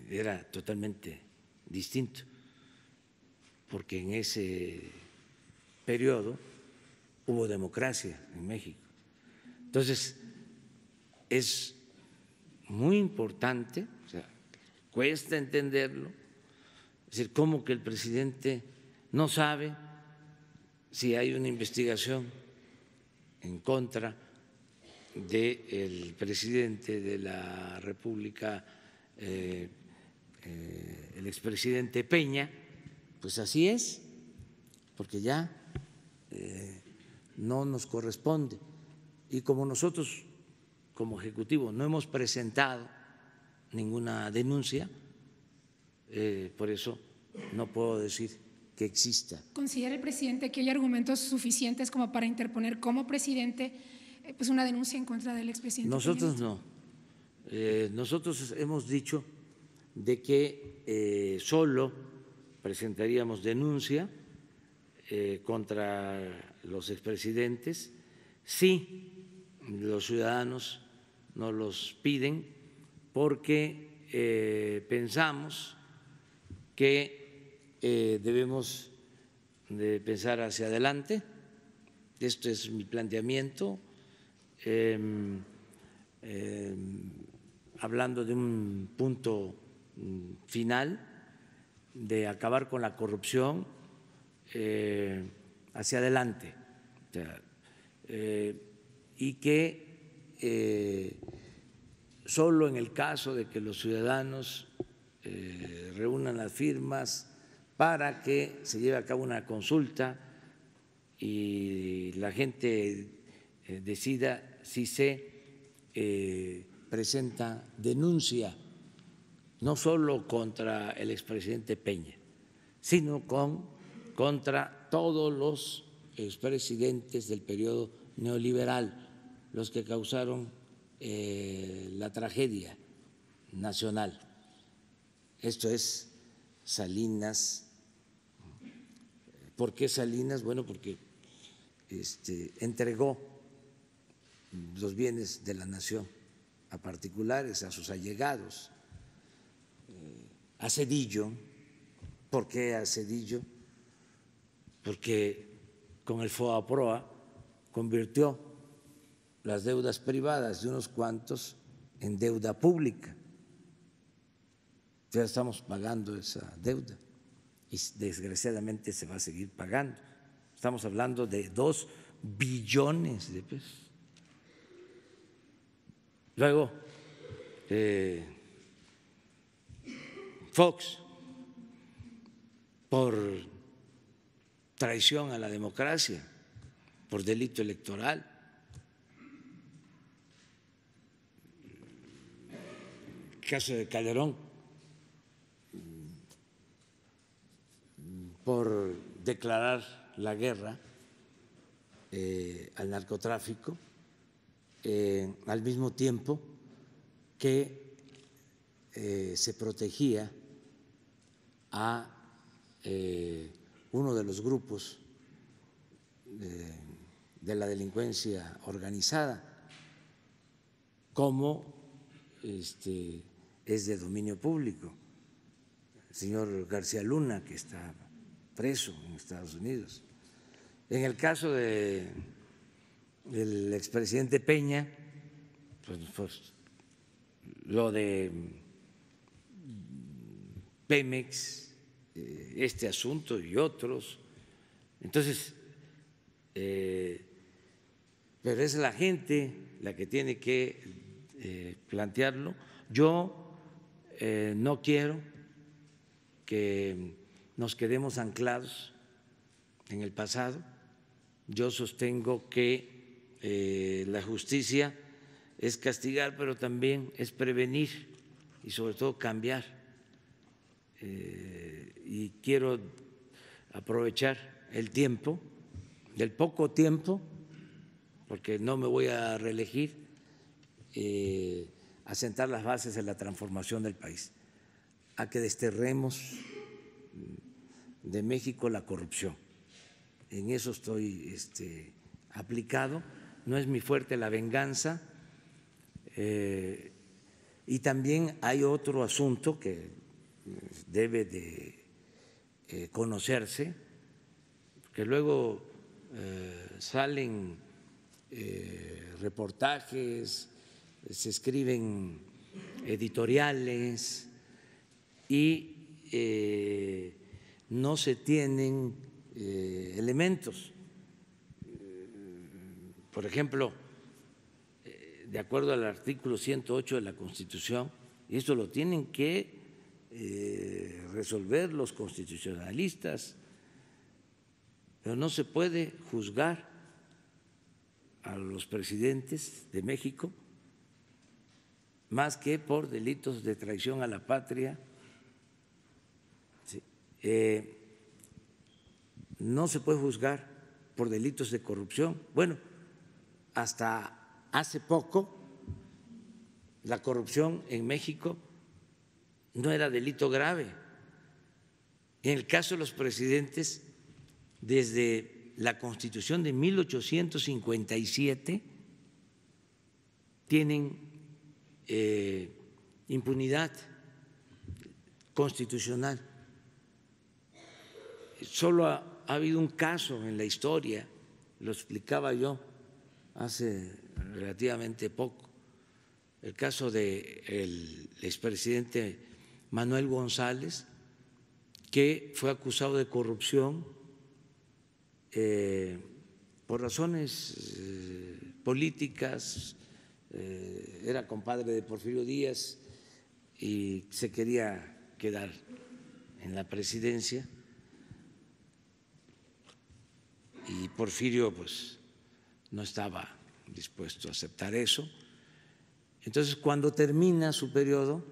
era totalmente distinto, porque en ese periodo hubo democracia en México. Entonces, es muy importante, o sea, cuesta entenderlo, es decir, cómo que el presidente no sabe si hay una investigación en contra del presidente de la República eh, eh, el expresidente Peña, pues así es, porque ya eh, no nos corresponde. Y como nosotros, como Ejecutivo, no hemos presentado ninguna denuncia, por eso no puedo decir que exista. ¿Considera el presidente que hay argumentos suficientes como para interponer como presidente pues una denuncia en contra del expresidente? Nosotros no. Eh, nosotros hemos dicho de que eh, solo presentaríamos denuncia eh, contra los expresidentes si los ciudadanos nos los piden porque pensamos que debemos de pensar hacia adelante, este es mi planteamiento. Em, em, hablando de un punto mm, final, de acabar con la corrupción eh, hacia adelante. Eh, y que eh, solo en el caso de que los ciudadanos reúnan las firmas para que se lleve a cabo una consulta y la gente decida si se presenta denuncia no solo contra el expresidente Peña, sino con, contra todos los expresidentes del periodo neoliberal, los que causaron eh, la tragedia nacional. Esto es Salinas. ¿Por qué Salinas? Bueno, porque este, entregó los bienes de la nación a particulares, a sus allegados, a Cedillo. ¿Por qué a Cedillo? Porque con el FOA Proa convirtió las deudas privadas de unos cuantos en deuda pública. Ya estamos pagando esa deuda y desgraciadamente se va a seguir pagando. Estamos hablando de dos billones de pesos. Luego, eh, Fox, por traición a la democracia, por delito electoral. caso de Calderón, por declarar la guerra eh, al narcotráfico. Eh, al mismo tiempo que eh, se protegía a eh, uno de los grupos de, la delincuencia organizada, como este, es de dominio público, el señor García Luna, que está preso en Estados Unidos. En el caso de el expresidente Peña, pues, pues, lo de Pemex, eh, este asunto y otros. Entonces, eh, pero es la gente la que tiene que eh, plantearlo. Yo no quiero que nos quedemos anclados en el pasado. Yo sostengo que eh, la justicia es castigar, pero también es prevenir y sobre todo cambiar. Eh, y quiero aprovechar el tiempo, del poco tiempo, porque no me voy a reelegir, eh, a sentar las bases de la transformación del país, a que desterremos de México la corrupción. En eso estoy este, aplicado no es mi fuerte la venganza. Eh, y también hay otro asunto que eh, debe de eh, conocerse, que luego salen reportajes, se escriben editoriales y no se tienen elementos por ejemplo, eh, de acuerdo al artículo 108 de la Constitución, y esto lo tienen que eh, resolver los constitucionalistas, pero no se puede juzgar a los presidentes de México más que por delitos de traición a la patria. Eh, no se puede juzgar por delitos de corrupción. Bueno, hasta hace poco la corrupción en México no era delito grave. En el caso de los presidentes, desde la constitución de 1857 tienen eh, impunidad constitucional. Solo ha habido un caso en la historia, lo explicaba yo, hace relativamente poco, el caso del expresidente Manuel González, que fue acusado de corrupción eh, por razones eh, políticas, eh, era compadre de Porfirio Díaz y se quería quedar en la presidencia y Porfirio pues no estaba dispuesto a aceptar eso. Entonces, cuando termina su periodo,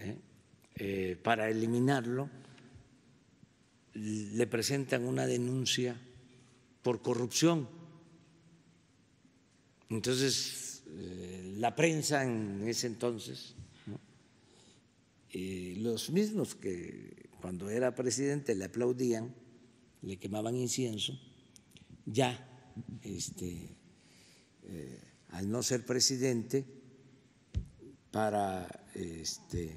¿eh? Eh, para eliminarlo, le presentan una denuncia por corrupción. Entonces, eh, la prensa en ese entonces, los mismos que cuando era presidente le aplaudían, le quemaban incienso, ya este, eh, al no ser presidente, para este,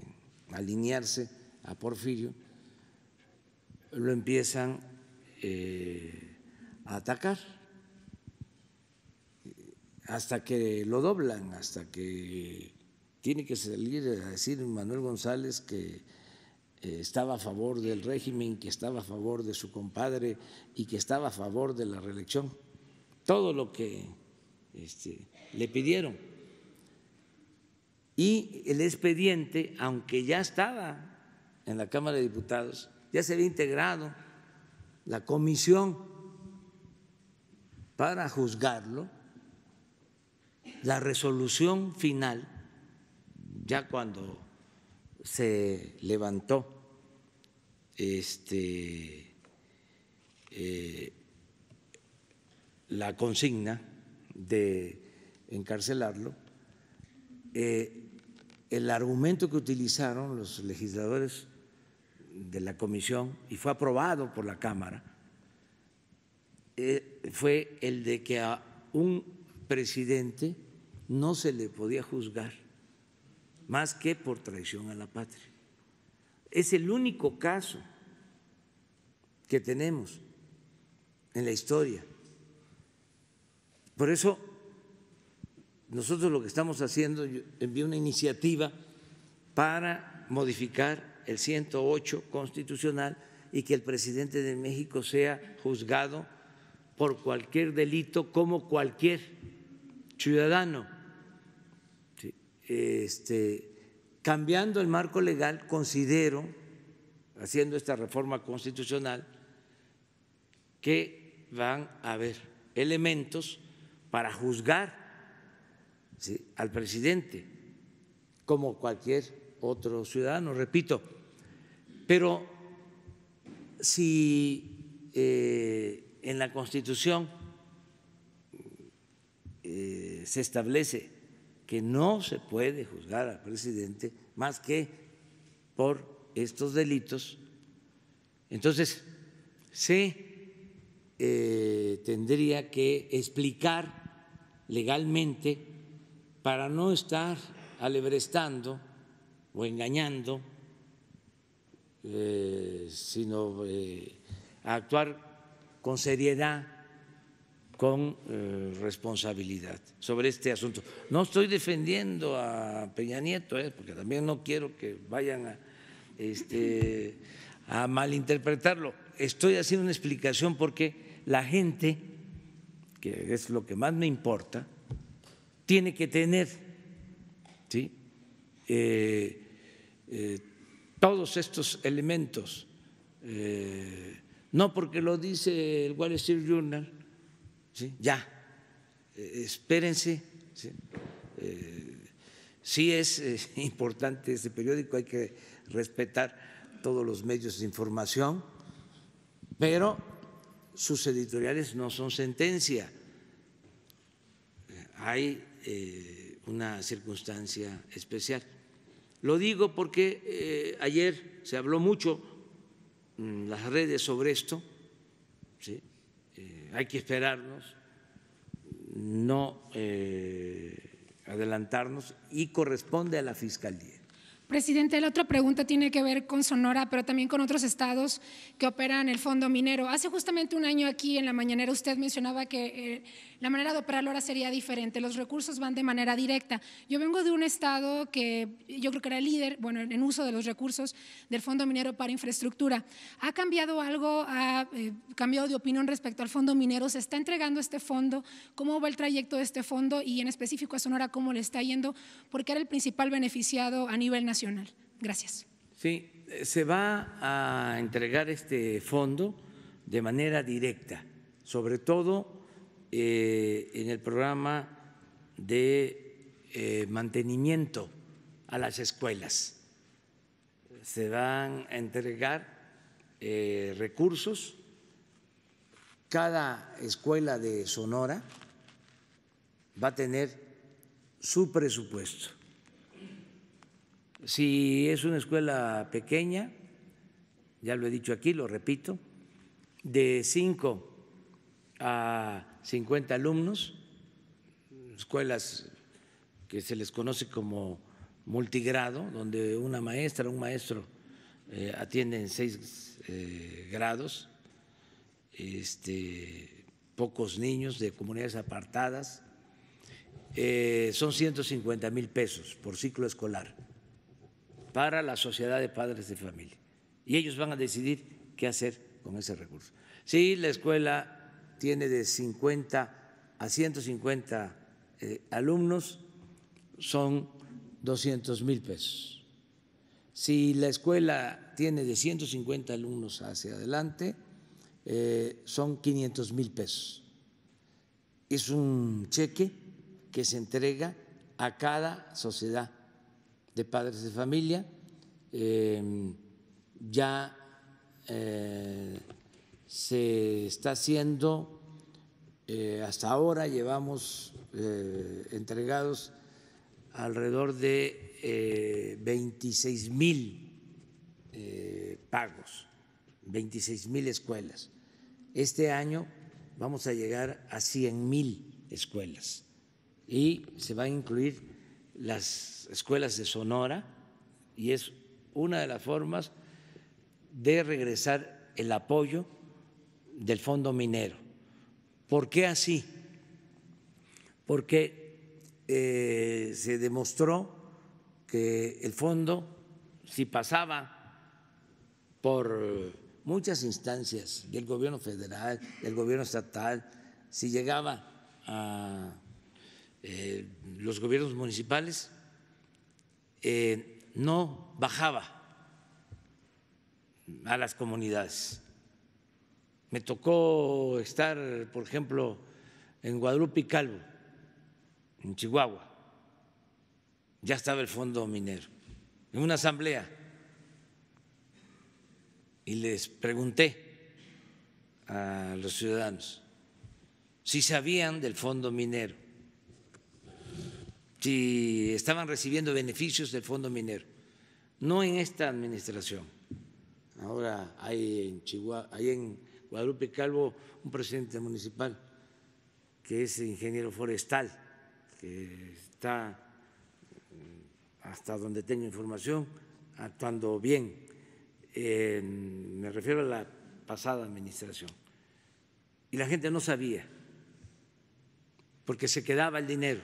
alinearse a Porfirio, lo empiezan eh, a atacar hasta que lo doblan, hasta que tiene que salir a decir Manuel González que eh, estaba a favor del régimen, que estaba a favor de su compadre y que estaba a favor de la reelección todo lo que este, le pidieron. Y el expediente, aunque ya estaba en la Cámara de Diputados, ya se había integrado la comisión para juzgarlo, la resolución final, ya cuando se levantó este, eh, la consigna de encarcelarlo, eh, el argumento que utilizaron los legisladores de la comisión y fue aprobado por la Cámara eh, fue el de que a un presidente no se le podía juzgar más que por traición a la patria. Es el único caso que tenemos en la historia por eso, nosotros lo que estamos haciendo, yo envié una iniciativa para modificar el 108 constitucional y que el presidente de México sea juzgado por cualquier delito como cualquier ciudadano, este, cambiando el marco legal, considero, haciendo esta reforma constitucional, que van a haber elementos para juzgar al presidente, como cualquier otro ciudadano, repito. Pero si eh, en la Constitución eh, se establece que no se puede juzgar al presidente más que por estos delitos, entonces se eh, tendría que explicar legalmente para no estar alebrestando o engañando, eh, sino eh, actuar con seriedad, con eh, responsabilidad sobre este asunto. No estoy defendiendo a Peña Nieto, porque también no quiero que vayan este, a malinterpretarlo. Estoy haciendo una explicación porque la gente que es lo que más me importa, tiene que tener ¿sí? Eh, eh, todos estos elementos. Eh, no porque lo dice el Wall Street Journal, ¿sí? ya, espérense. ¿sí? sí es importante este periódico, hay que respetar todos los medios de información, pero sus editoriales no son sentencia. Hay eh, una circunstancia especial. Lo digo porque eh, ayer se habló mucho en las redes sobre esto. Eh, hay que esperarnos, no adelantarnos y corresponde a la Fiscalía Presidente, la otra pregunta tiene que ver con Sonora, pero también con otros estados que operan el fondo minero. Hace justamente un año aquí en la mañanera usted mencionaba que eh, la manera de operarlo ahora sería diferente, los recursos van de manera directa. Yo vengo de un estado que yo creo que era líder, bueno, en uso de los recursos del fondo minero para infraestructura. ¿Ha cambiado algo? ¿Ha eh, cambiado de opinión respecto al fondo minero? ¿Se está entregando este fondo? ¿Cómo va el trayecto de este fondo? Y en específico a Sonora, ¿cómo le está yendo? Porque era el principal beneficiado a nivel nacional Gracias. Sí, se va a entregar este fondo de manera directa, sobre todo eh, en el programa de eh, mantenimiento a las escuelas. Se van a entregar eh, recursos. Cada escuela de Sonora va a tener su presupuesto si es una escuela pequeña, ya lo he dicho aquí, lo repito, de 5 a 50 alumnos, escuelas que se les conoce como multigrado, donde una maestra, un maestro eh, atienden seis eh, grados, este, pocos niños de comunidades apartadas, eh, son 150 mil pesos por ciclo escolar para la sociedad de padres de familia. Y ellos van a decidir qué hacer con ese recurso. Si la escuela tiene de 50 a 150 eh, alumnos, son 200 mil pesos. Si la escuela tiene de 150 alumnos hacia adelante, eh, son 500 mil pesos. Es un cheque que se entrega a cada sociedad de padres de familia. Em, ya eh, se está haciendo, eh, hasta ahora llevamos eh, entregados alrededor de 26 mil pagos, 26 mil escuelas. Este año vamos a llegar a 100 mil escuelas y se va a incluir las escuelas de Sonora y es una de las formas de regresar el apoyo del fondo minero. ¿Por qué así? Porque eh, se demostró que el fondo, si pasaba por muchas instancias del gobierno federal, del gobierno estatal, si llegaba a eh, los gobiernos municipales, eh, no bajaba a las comunidades. Me tocó estar, por ejemplo, en Guadalupe y Calvo, en Chihuahua. Ya estaba el fondo minero, en una asamblea. Y les pregunté a los ciudadanos si sabían del fondo minero si estaban recibiendo beneficios del fondo minero, no en esta administración. Ahora hay en Chihuahua, hay en Guadalupe Calvo un presidente municipal que es ingeniero forestal, que está eh, hasta donde tengo información, actuando bien. me refiero a la pasada administración. Y la gente no sabía, porque se quedaba el dinero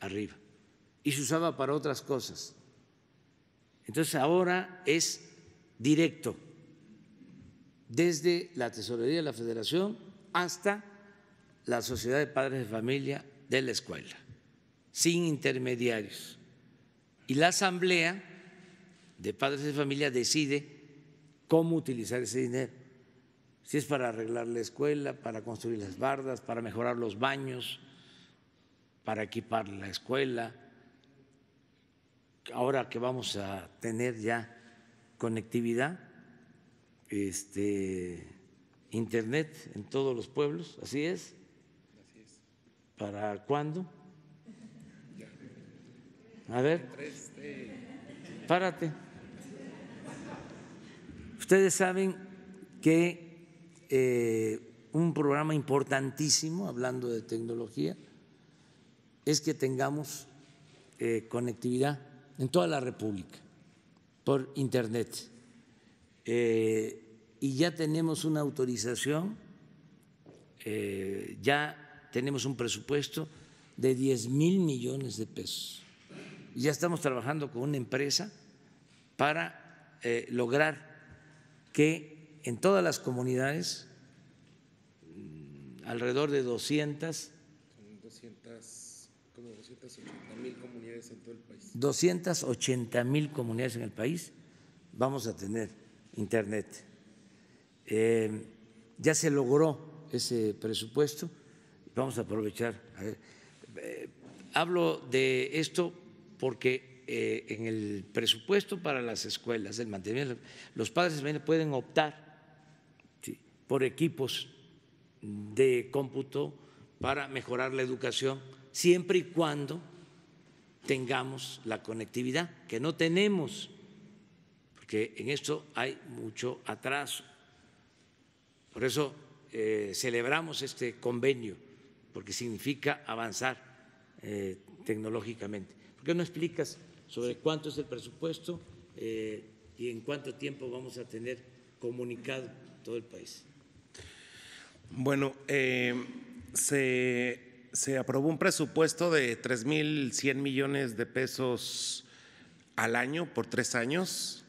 arriba y se usaba para otras cosas. Entonces ahora es directo, desde la Tesorería de la Federación hasta la Sociedad de Padres de Familia de la Escuela, sin intermediarios. Y la Asamblea de Padres de Familia decide cómo utilizar ese dinero, si es para arreglar la escuela, para construir las bardas, para mejorar los baños, para equipar la escuela, ahora que vamos a tener ya conectividad, este, internet en todos los pueblos, así es. Así es. ¿Para cuándo? A ver. Párate. Ustedes saben que eh, un programa importantísimo, hablando de tecnología, es que tengamos eh, conectividad en toda la República por Internet. Eh, y ya tenemos una autorización, eh, ya tenemos un presupuesto de 10 mil millones de pesos. ya estamos trabajando con una empresa para eh, lograr que en todas las comunidades, mm, alrededor de 200 como 280 mil comunidades en todo el país. 280 mil comunidades en el país vamos a tener Internet. Em, ya se logró ese presupuesto, vamos a aprovechar. Eh, hablo de esto porque eh, en el presupuesto para las escuelas, el mantenimiento, los padres pueden optar por equipos de cómputo para mejorar la educación siempre y cuando tengamos la conectividad, que no tenemos, porque en esto hay mucho atraso. Por eso eh, celebramos este convenio, porque significa avanzar eh, tecnológicamente. ¿Por qué no explicas sobre cuánto es el presupuesto eh, y en cuánto tiempo vamos a tener comunicado todo el país? Bueno, se se aprobó un presupuesto de 3.100 millones de pesos al año por tres años.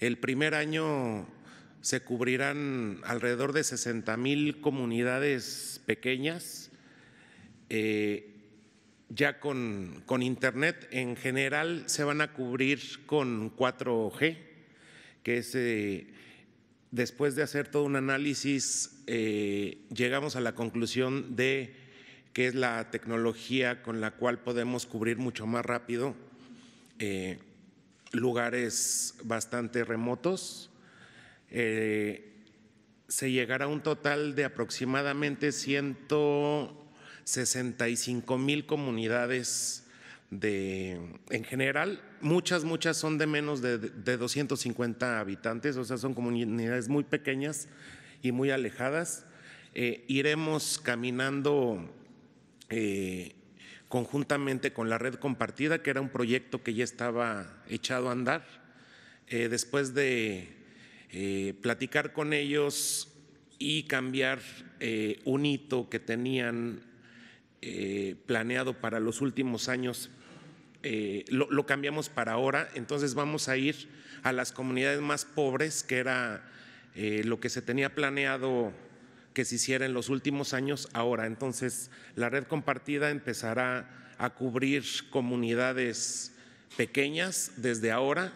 El primer año se cubrirán alrededor de 60 mil comunidades pequeñas, eh, ya con, con Internet. En general se van a cubrir con 4G, que es, eh, después de hacer todo un análisis, eh, llegamos a la conclusión de que es la tecnología con la cual podemos cubrir mucho más rápido eh, lugares bastante remotos. Eh, se llegará a un total de aproximadamente 165 mil comunidades de, en general. Muchas, muchas son de menos de, 250 habitantes, o sea, son comunidades muy pequeñas y muy alejadas. Eh, iremos caminando eh, conjuntamente con la red compartida, que era un proyecto que ya estaba echado a andar. Eh, después de eh, platicar con ellos y cambiar un hito que tenían planeado para los últimos años, lo, cambiamos para ahora, entonces vamos a ir a las comunidades más pobres, que era lo que se tenía planeado que se hiciera en los últimos años ahora. Entonces, la red compartida empezará a cubrir comunidades pequeñas desde ahora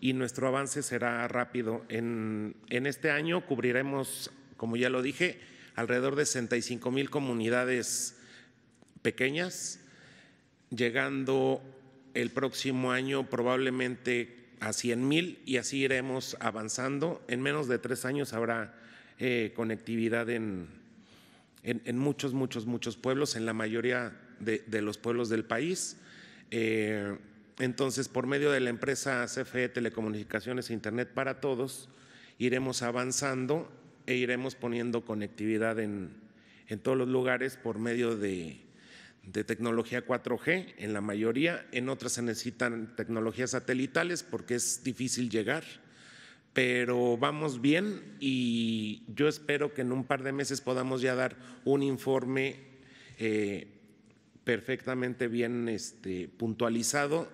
y nuestro avance será rápido. En, en este año cubriremos, como ya lo dije, alrededor de 65 mil comunidades pequeñas, llegando el próximo año probablemente a 100 mil y así iremos avanzando. En menos de tres años habrá eh, conectividad en, muchos, muchos, muchos pueblos, en la mayoría de, los pueblos del país. Eh, entonces, por medio de la empresa CFE Telecomunicaciones e Internet para Todos, iremos avanzando e iremos poniendo conectividad en, todos los lugares por medio de tecnología 4G, en la mayoría, en otras se necesitan tecnologías satelitales porque es difícil llegar pero vamos bien y yo espero que en un par de meses podamos ya dar un informe eh, perfectamente bien este, puntualizado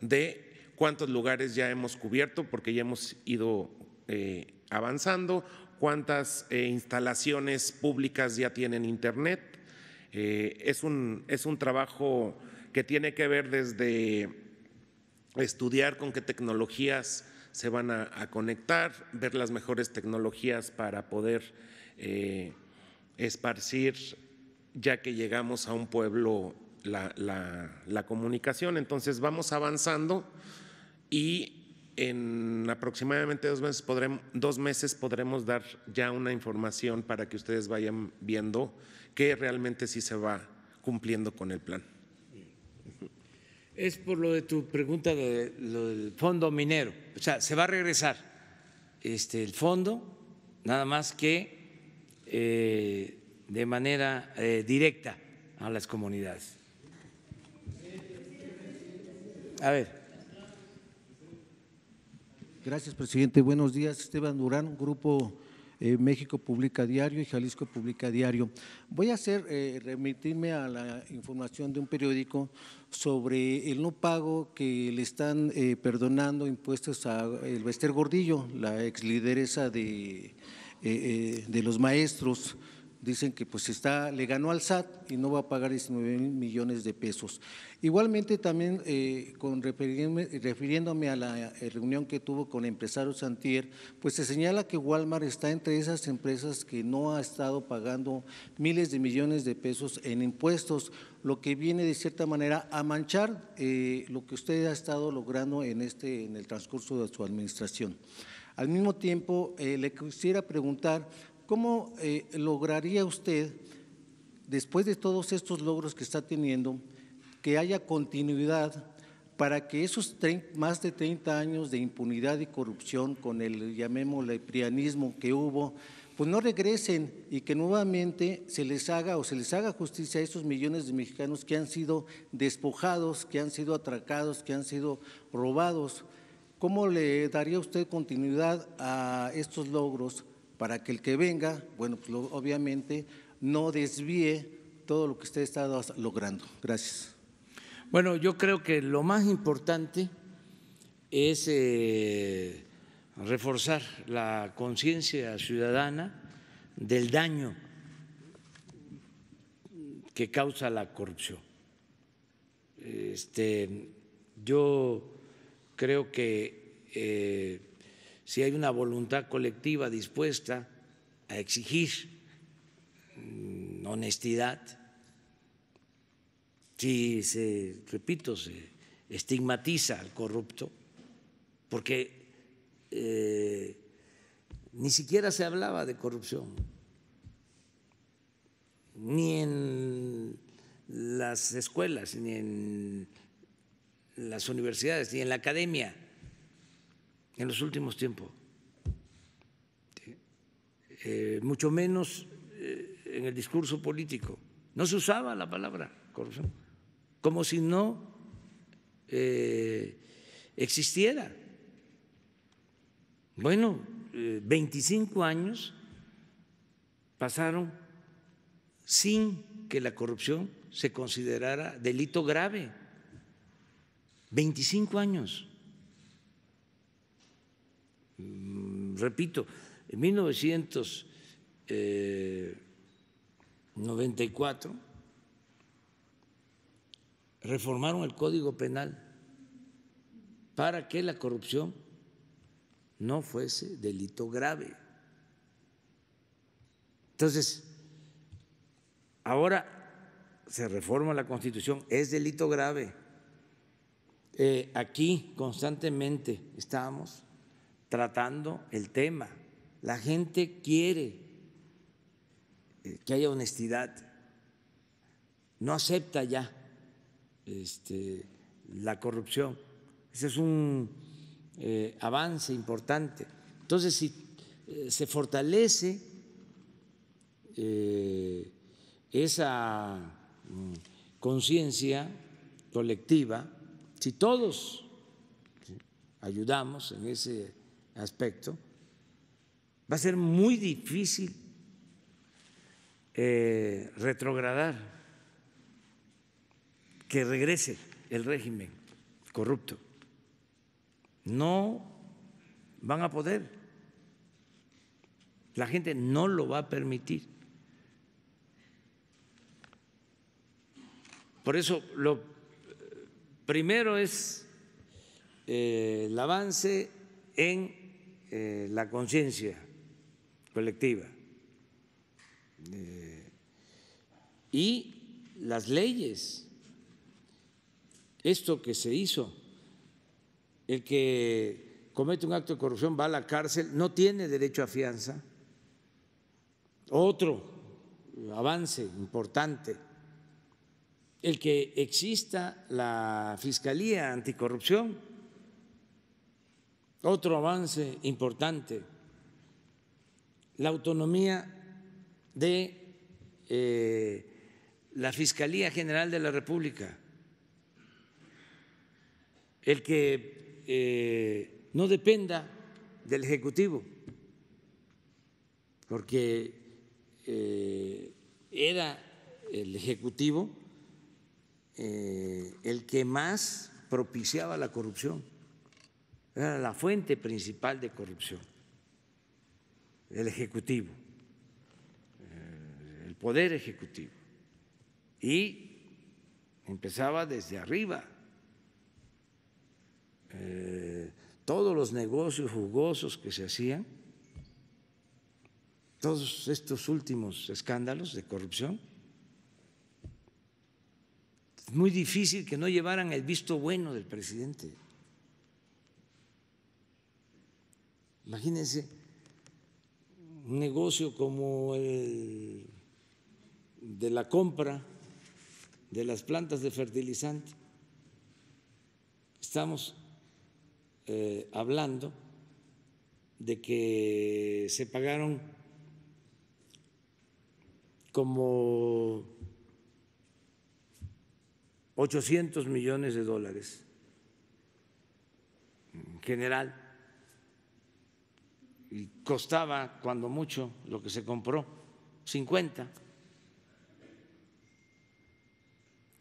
de cuántos lugares ya hemos cubierto, porque ya hemos ido eh, avanzando, cuántas eh, instalaciones públicas ya tienen internet. Es un, es un trabajo que tiene que ver desde estudiar con qué tecnologías se van a, conectar, ver las mejores tecnologías para poder eh, esparcir, ya que llegamos a un pueblo, la, comunicación. Entonces vamos avanzando y en aproximadamente dos meses, podremos, dos meses podremos dar ya una información para que ustedes vayan viendo que realmente sí se va cumpliendo con el plan es por lo de tu pregunta de lo del fondo minero. O sea, se va a regresar este, el fondo, nada más que eh, de manera eh, directa a las comunidades. A ver. Gracias, presidente. Buenos días, Esteban Durán, Grupo eh, México Publica Diario y Jalisco Publica Diario. Voy a hacer, remitirme a la información de un periódico sobre el no pago que le están eh, perdonando impuestos a el Bester Gordillo, la ex lideresa de, eh, eh, de los maestros dicen que pues está, le ganó al SAT y no va a pagar 19 mil millones de pesos. Igualmente también eh, con refiriéndome a la eh, reunión que tuvo con empresarios Santier, pues se señala que Walmart está entre esas empresas que no ha estado pagando miles de millones de pesos en impuestos, lo que viene de cierta manera a manchar eh, lo que usted ha estado logrando en este en el transcurso de su administración. Al mismo tiempo, le quisiera preguntar ¿Cómo eh, lograría usted, después de todos estos logros que está teniendo, que haya continuidad para que esos más de 30 años de impunidad y corrupción con el, llamémosle, prianismo que hubo, pues no regresen y que nuevamente se les haga o se les haga justicia a esos millones de mexicanos que han sido despojados, que han sido atracados, que han sido robados. ¿Cómo le daría usted continuidad a estos logros para que el que venga, bueno, pues obviamente no desvíe todo lo que usted ha estado logrando. Gracias. Bueno, yo creo que lo más importante es eh, reforzar la conciencia ciudadana del daño que causa la corrupción. Este, yo creo que eh, si hay una voluntad colectiva dispuesta a exigir mm, honestidad, si se, repito, se estigmatiza al corrupto, porque eh, ni siquiera se hablaba de corrupción, ni en las escuelas, ni en las universidades, ni en la academia en los últimos tiempos, eh, mucho menos eh, en el discurso político. No se usaba la palabra corrupción, como si no eh, existiera. Bueno, 25 años pasaron sin que la corrupción se considerara delito grave. 25 años. Mm, repito, en 1994 eh, reformaron el Código Penal para que la corrupción no fuese delito grave. Entonces, ahora se reforma la Constitución, es delito grave. Eh, aquí constantemente estábamos tratando el tema. La gente quiere eh, que haya honestidad. No acepta ya este, la corrupción. Ese es un eh, avance importante. Entonces, si eh, se fortalece esa mm, conciencia colectiva, si todos ayudamos en ese aspecto, va a ser muy difícil eh, retrogradar, que regrese el régimen corrupto. No van a poder. La gente no lo va a permitir. Por eso lo primero es eh, el avance en eh, la conciencia colectiva eh, y las leyes. Esto que se hizo, el que comete un acto de corrupción va a la cárcel, no tiene derecho a fianza. Otro avance importante, el que exista la Fiscalía Anticorrupción otro avance importante, la autonomía de eh, la Fiscalía General de la República, el que eh, no dependa del Ejecutivo, porque eh, era el Ejecutivo el que más propiciaba la corrupción era la fuente principal de corrupción, el Ejecutivo, eh, el Poder Ejecutivo. Y empezaba desde arriba. Eh, todos los negocios jugosos que se hacían, todos estos últimos escándalos de corrupción, es muy difícil que no llevaran el visto bueno del presidente. Imagínense un negocio como el de la compra de las plantas de fertilizante. Estamos eh, hablando de que se pagaron como 800 millones de dólares en general costaba cuando mucho lo que se compró, 50.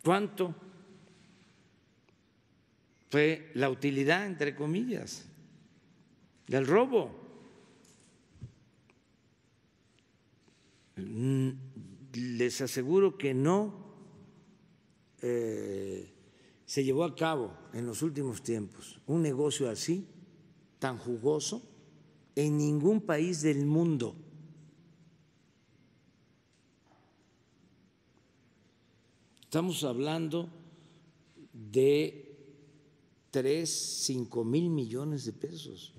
¿Cuánto fue la utilidad, entre comillas, del robo? Mm, les aseguro que no eh, se llevó a cabo en los últimos tiempos un negocio así, tan jugoso, en ningún país del mundo. Estamos hablando de tres, cinco mil millones de pesos.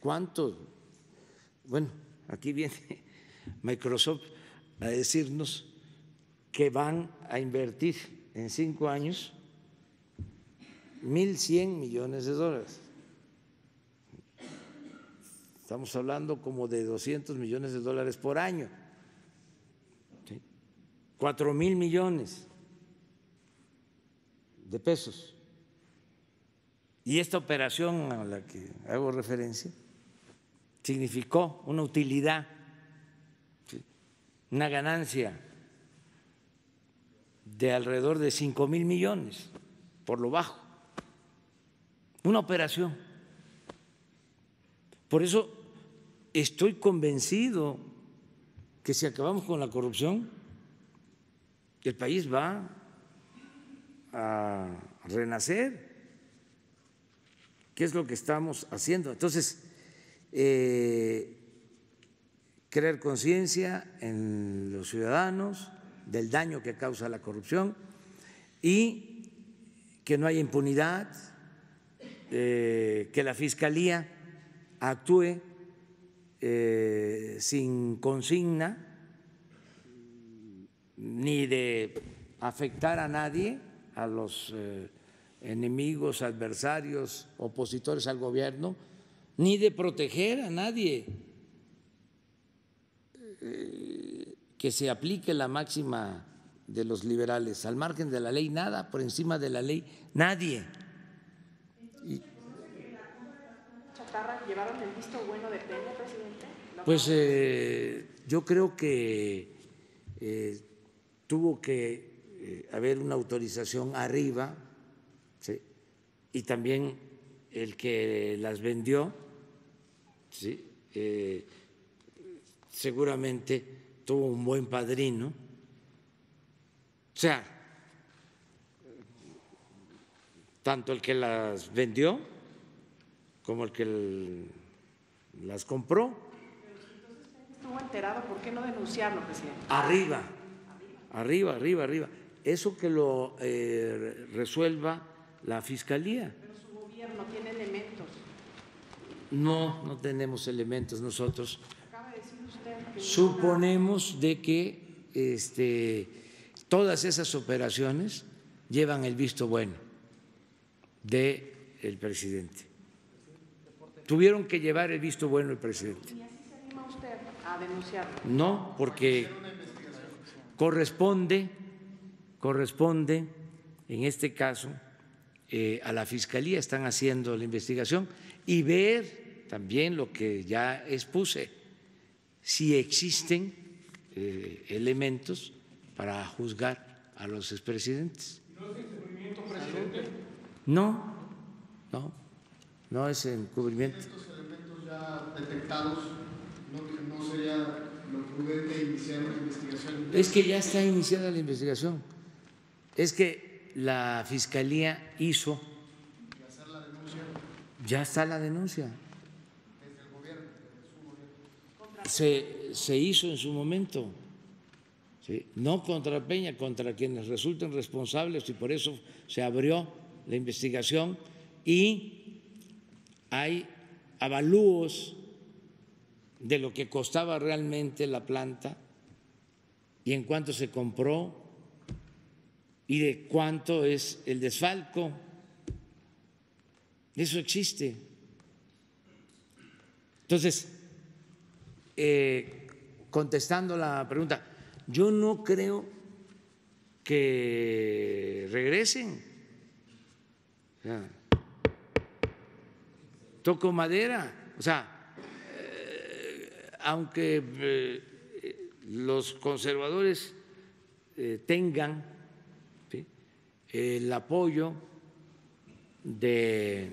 ¿Cuánto? Bueno, aquí viene Microsoft a decirnos que van a invertir en cinco años 1.100 millones de dólares. Estamos hablando como de 200 millones de dólares por año. cuatro mil millones de pesos. Y esta operación a la que hago referencia significó una utilidad, una ganancia de alrededor de cinco mil millones, por lo bajo una operación. Por eso estoy convencido que si acabamos con la corrupción, el país va a renacer, ¿Qué es lo que estamos haciendo. Entonces, eh, crear conciencia en los ciudadanos del daño que causa la corrupción y que no haya impunidad, eh, que la Fiscalía actúe eh, sin consigna ni de afectar a nadie, a los eh, enemigos, adversarios, opositores al gobierno, ni de proteger a nadie, que se aplique la máxima de los liberales, al margen de la ley nada, por encima de la ley nadie. Y, ¿Chatarra llevaron el visto bueno de presidente? Pues eh, yo creo que eh, tuvo que eh, haber una autorización arriba y también el que las vendió seguramente tuvo un buen padrino. O sea, tanto el que las vendió como el que las compró. Entonces, Estuvo enterado, ¿por qué no denunciarlo, presidente? Arriba, arriba, arriba, arriba. Eso que lo eh, resuelva la fiscalía. Pero su gobierno tiene elementos. No, no tenemos elementos nosotros. Suponemos de que este, todas esas operaciones llevan el visto bueno del presidente. Tuvieron que llevar el visto bueno el presidente. ¿Y así se anima usted a denunciarlo? No, porque corresponde, corresponde en este caso eh, a la Fiscalía, están haciendo la investigación y ver también lo que ya expuse, si existen eh, elementos para juzgar a los expresidentes. No, no, no es encubrimiento. ¿Estos elementos ya detectados no, sería lo iniciar investigación? Es que ya está iniciada la investigación. Es que la fiscalía hizo. hacer la denuncia? Ya está la denuncia. Desde el gobierno, su gobierno. Se, se hizo en su momento. No contra Peña, contra quienes resulten responsables y por eso se abrió la investigación y hay avalúos de lo que costaba realmente la planta y en cuánto se compró y de cuánto es el desfalco. Eso existe. Entonces, eh, contestando la pregunta, yo no creo que regresen Toco madera, o sea, eh, aunque eh, los conservadores eh, tengan el apoyo de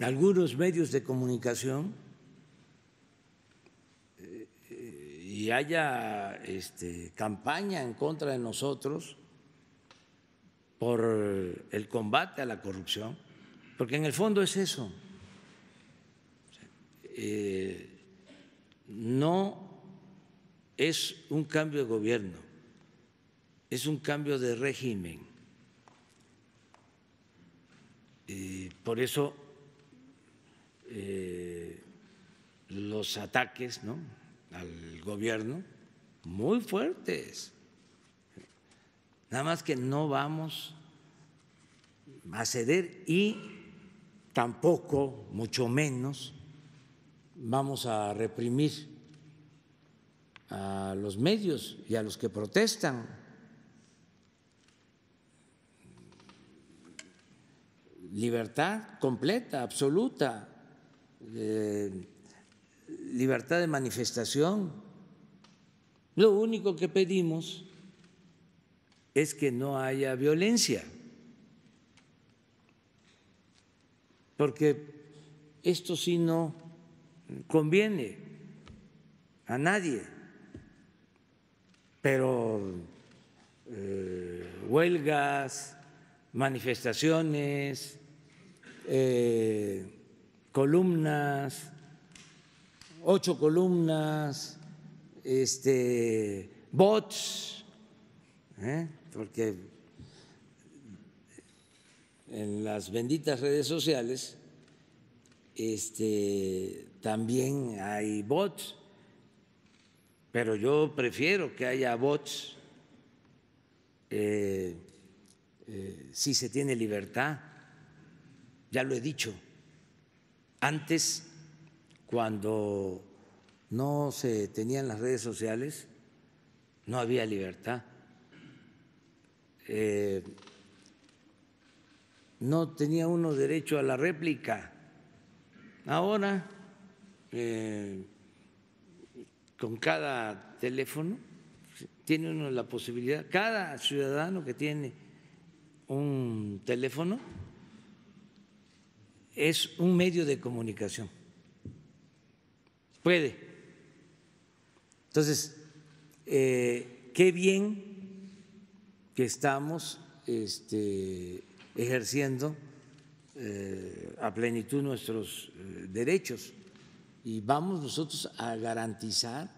algunos medios de comunicación y haya este, campaña en contra de nosotros, por el combate a la corrupción, porque en el fondo es eso. Eh, no es un cambio de gobierno, es un cambio de régimen. y por eso eh, los ataques al gobierno muy fuertes Nada más que no vamos a ceder y tampoco, mucho menos, vamos a reprimir a los medios y a los que protestan. Libertad completa, absoluta, eh, libertad de manifestación. Lo único que pedimos es que no haya violencia, porque esto sí no conviene a nadie, pero eh, huelgas, manifestaciones, eh, columnas, ocho columnas, este, bots, ¿eh? porque en las benditas redes sociales este, también hay bots, pero yo prefiero que haya bots eh, eh, si se tiene libertad, ya lo he dicho, antes cuando no se tenían las redes sociales, no había libertad. Eh, no tenía uno derecho a la réplica. Ahora, eh, con cada teléfono, tiene uno la posibilidad, cada ciudadano que tiene un teléfono es un medio de comunicación. Puede. Entonces, eh, qué bien que estamos este, ejerciendo eh, a plenitud nuestros eh, derechos y vamos nosotros a garantizar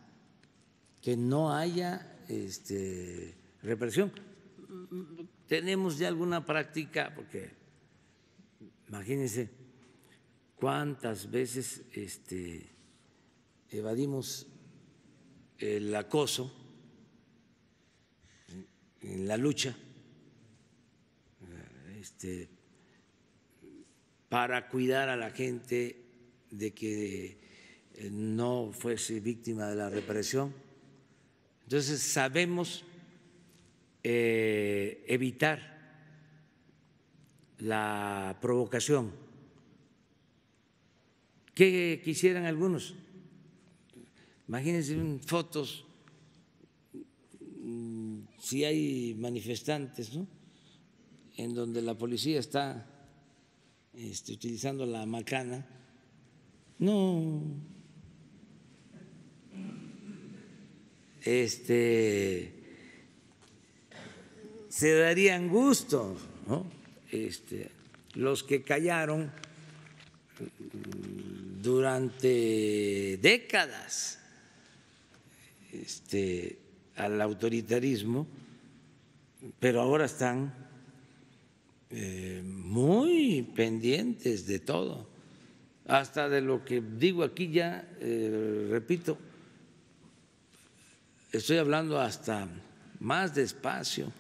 que no haya este, represión. Tenemos ya alguna práctica, porque imagínense cuántas veces este, evadimos el acoso en la lucha este, para cuidar a la gente de que eh, no fuese víctima de la represión. Entonces sabemos eh, evitar la provocación. ¿Qué quisieran algunos? Imagínense fotos si hay manifestantes, ¿no? En donde la policía está este, utilizando la macana, no. Este se darían gusto, ¿no? Este, los que callaron durante décadas este, al autoritarismo, pero ahora están eh, muy pendientes de todo, hasta de lo que digo aquí ya, eh, repito, estoy hablando hasta más despacio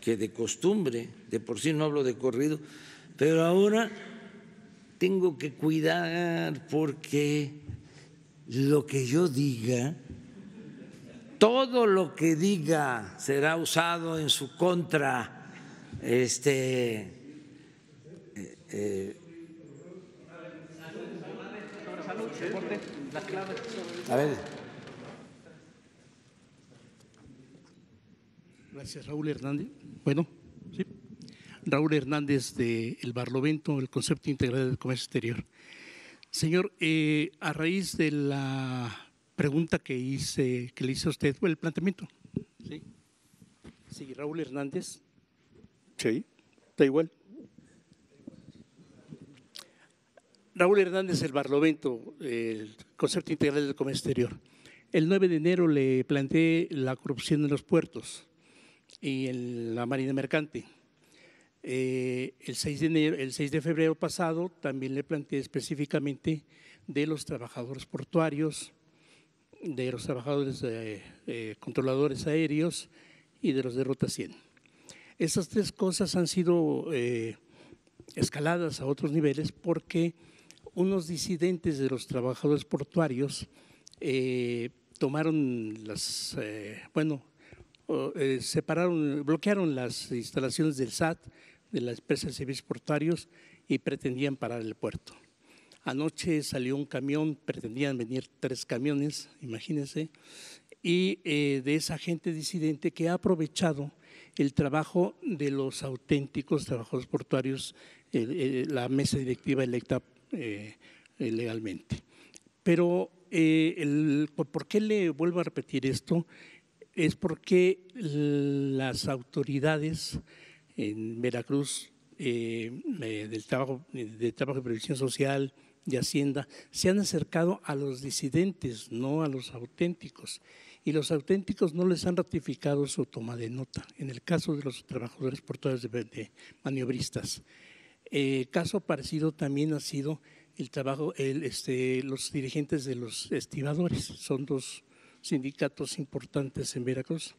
que de costumbre, de por sí no hablo de corrido, pero ahora tengo que cuidar porque lo que yo diga todo lo que diga será usado en su contra. Este, eh, eh. Gracias, Raúl Hernández. Bueno, sí. Raúl Hernández de El Barlovento, el concepto integral del comercio exterior. Señor, eh, a raíz de la pregunta que hice, que le hice a usted, el planteamiento. Sí, sí Raúl Hernández. Sí, está igual. Raúl Hernández, el Barlovento, el concepto integral del comercio exterior. El 9 de enero le planteé la corrupción en los puertos y en la Marina Mercante. Eh, el, 6 de enero, el 6 de febrero pasado también le planteé específicamente de los trabajadores portuarios, de los trabajadores de eh, controladores aéreos y de los de Ruta 100. Esas tres cosas han sido eh, escaladas a otros niveles porque unos disidentes de los trabajadores portuarios eh, tomaron las, bueno, separaron, bloquearon las instalaciones del SAT, de la empresa de servicios portuarios, y pretendían parar el puerto. Anoche salió un camión, pretendían venir tres camiones, imagínense, y eh, de esa gente disidente que ha aprovechado el trabajo de los auténticos trabajadores portuarios, eh, eh, la mesa directiva electa legalmente. Pero, ¿por qué le vuelvo a repetir esto? Es porque las autoridades en Veracruz del trabajo, de Trabajo Previsión Social, de Hacienda se han acercado a los disidentes, no a los auténticos. Y los auténticos no les han ratificado su toma de nota, en el caso de los trabajadores portadores de, maniobristas. caso parecido también ha sido el trabajo, el, este, los dirigentes de los estibadores, son dos sindicatos importantes en Veracruz.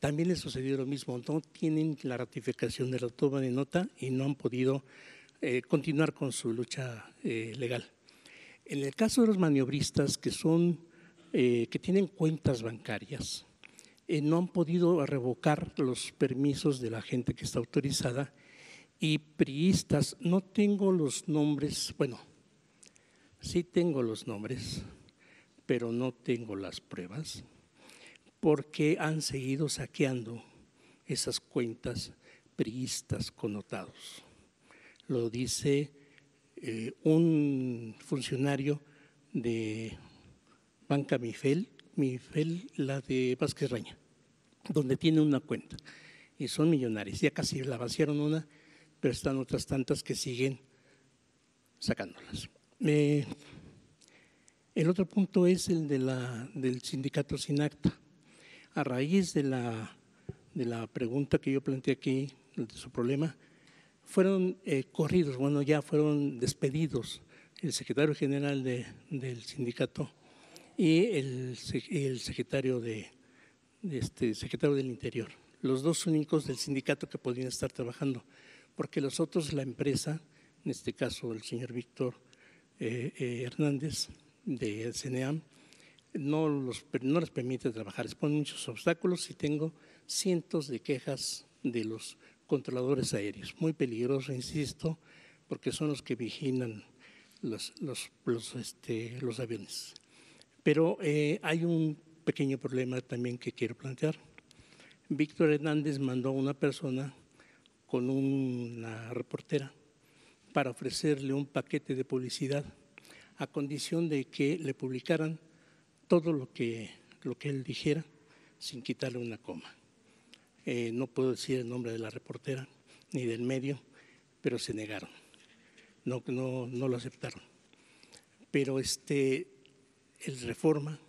También les sucedió lo mismo, no tienen la ratificación de la toma de nota y no han podido eh, continuar con su lucha eh, legal. En el caso de los maniobristas que son eh, que tienen cuentas bancarias, no han podido revocar los permisos de la gente que está autorizada y priistas, no tengo los nombres, bueno, sí tengo los nombres, pero no tengo las pruebas, porque han seguido saqueando esas cuentas priistas connotados lo dice eh, un funcionario de Banca Mifel, Mifel, la de Vázquez Raña, donde tiene una cuenta y son millonarios. Ya casi la vaciaron una, pero están otras tantas que siguen sacándolas. el otro punto es el del sindicato sin acta. A raíz de la, de la pregunta que yo planteé aquí, de su problema, fueron eh, corridos, bueno, ya fueron despedidos el secretario general del sindicato y el, secretario, de, este, secretario del Interior, los dos únicos del sindicato que podían estar trabajando, porque los otros, la empresa, en este caso el señor Víctor eh, eh, Hernández de CNEAM, no, los, no les permite trabajar, les ponen muchos obstáculos y tengo cientos de quejas de los controladores aéreos, muy peligroso, insisto, porque son los que vigilan los, los, este, aviones. Pero eh, hay un pequeño problema también que quiero plantear. Víctor Hernández mandó a una persona con una reportera para ofrecerle un paquete de publicidad a condición de que le publicaran todo lo que, lo que él dijera sin quitarle una coma. Eh, no puedo decir el nombre de la reportera ni del medio, pero se negaron, no, no, lo aceptaron. Pero este, el Reforma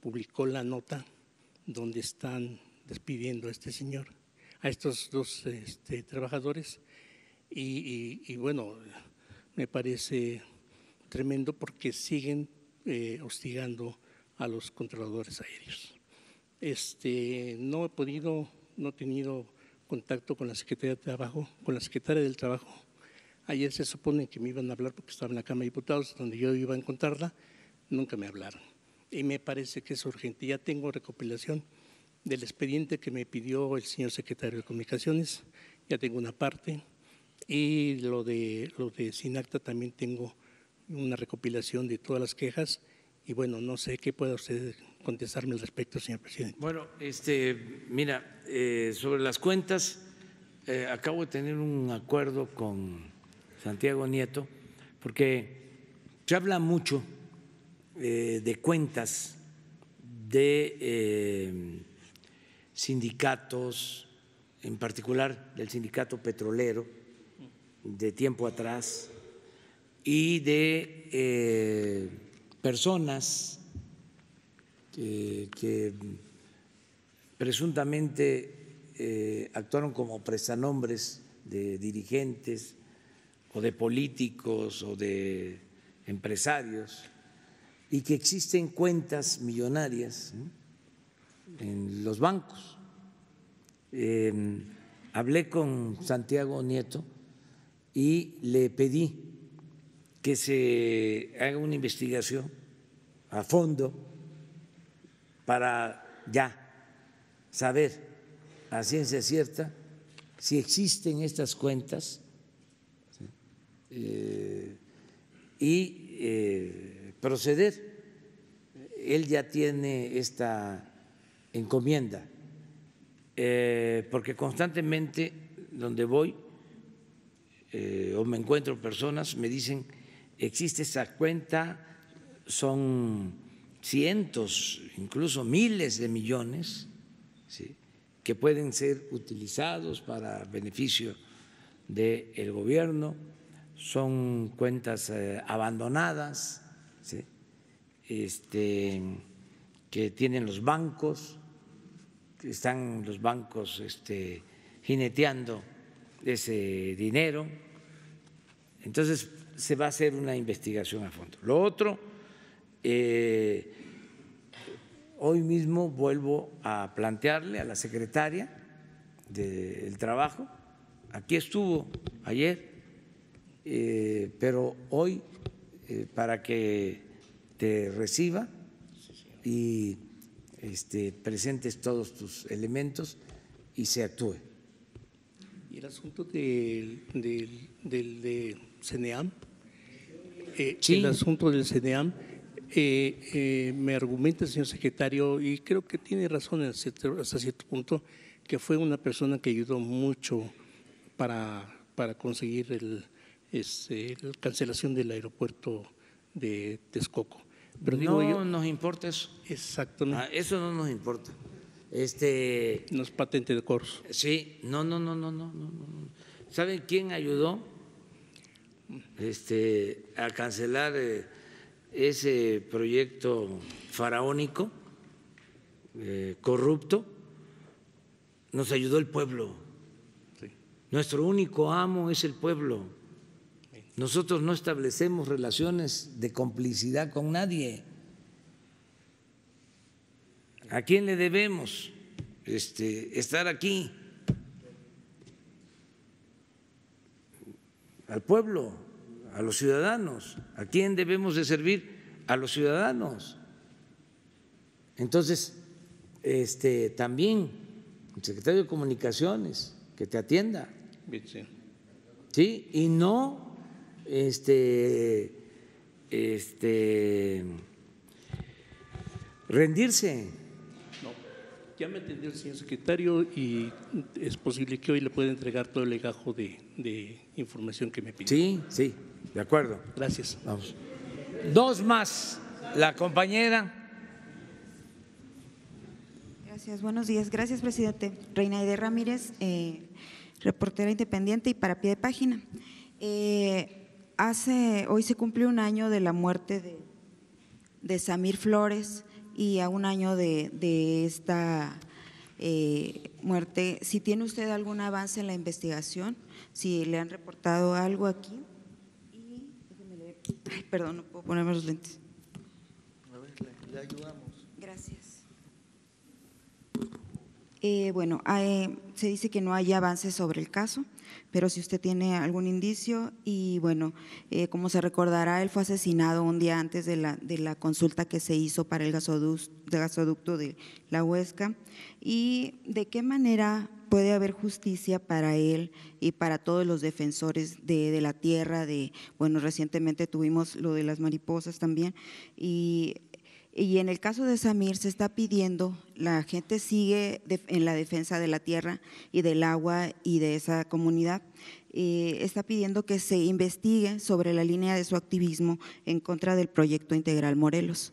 publicó la nota donde están despidiendo a este señor, a estos dos este, trabajadores, y, bueno, me parece tremendo porque siguen eh, hostigando a los controladores aéreos. Este, no he podido no he tenido contacto con la Secretaría de Trabajo, con la Secretaria del Trabajo. Ayer se supone que me iban a hablar porque estaba en la Cámara de Diputados, donde yo iba a encontrarla, nunca me hablaron. Y me parece que es urgente. Ya tengo recopilación del expediente que me pidió el señor secretario de Comunicaciones, ya tengo una parte, y lo de, lo de Sinacta también tengo una recopilación de todas las quejas y bueno, no sé qué puede usted contestarme al respecto, señor presidente. Bueno, este, mira, eh, sobre las cuentas, eh, acabo de tener un acuerdo con Santiago Nieto, porque se habla mucho eh, de cuentas de sindicatos, en particular del sindicato petrolero de tiempo atrás y de personas que, presuntamente eh, actuaron como prestanombres de dirigentes o de políticos o de empresarios y que existen cuentas millonarias en los bancos. Em, hablé con Santiago Nieto y le pedí que se haga una investigación a fondo para ya saber a ciencia cierta si existen estas cuentas eh, y eh, proceder. Él ya tiene esta encomienda, eh, porque constantemente donde voy o me encuentro personas me dicen, existe esa cuenta, son cientos, incluso miles de millones que pueden ser utilizados para beneficio del gobierno, son cuentas eh, abandonadas este, que tienen los bancos, están los bancos este, jineteando ese dinero. Entonces, se va a hacer una investigación a fondo. Lo otro, eh, hoy mismo vuelvo a plantearle a la secretaria del Trabajo, aquí estuvo ayer, eh, pero hoy eh, para que te reciba y este, presentes todos tus elementos y se actúe. ¿Y el asunto del, del, de CENEAM? Eh, el asunto del CDAM, eh, eh, me argumenta señor secretario, y creo que tiene razón hasta cierto punto, que fue una persona que ayudó mucho para, para conseguir el, este, la cancelación del aeropuerto de Texcoco. Pero no yo, nos importa eso. Exactamente. Ah, eso no nos importa. Este, no es patente de corso. Sí, no, no, no, no, no, no. ¿Saben quién ayudó? este, a cancelar eh, ese proyecto faraónico, eh, corrupto, nos ayudó el pueblo. Nuestro único amo es el pueblo. Nosotros no establecemos relaciones de complicidad con nadie. ¿A quién le debemos este, estar aquí? al pueblo, a los ciudadanos. ¿A quién debemos de servir? A los ciudadanos. Entonces, este, también el secretario de Comunicaciones, que te atienda. Sí, y no este, este, rendirse. Ya me entendió el señor secretario y es posible que hoy le pueda entregar todo el legajo de, información que me pidió. Sí, sí, de acuerdo. Gracias. Vamos. Dos más. La compañera. Gracias, buenos días. Gracias, presidente. Reina Ede Ramírez, eh, reportera independiente y para pie de página. Eh, hace, hoy se cumplió un año de la muerte de Samir Flores y a un año de, de esta eh, muerte, si tiene usted algún avance en la investigación, si le han reportado algo aquí. Y, leer. Ay, perdón, no puedo ponerme los lentes. A ver, le, ayudamos. Gracias. Eh, bueno, ah, eh, se dice que no hay avances sobre el caso pero si usted tiene algún indicio, y bueno, eh, como se recordará, él fue asesinado un día antes de la, de la consulta que se hizo para el gasoducto, de la Huesca, y de qué manera puede haber justicia para él y para todos los defensores de, la tierra, de, bueno, recientemente tuvimos lo de las mariposas también, y y en el caso de Samir se está pidiendo, la gente sigue en la defensa de la tierra y del agua y de esa comunidad, eh, está pidiendo que se investigue sobre la línea de su activismo en contra del proyecto integral Morelos.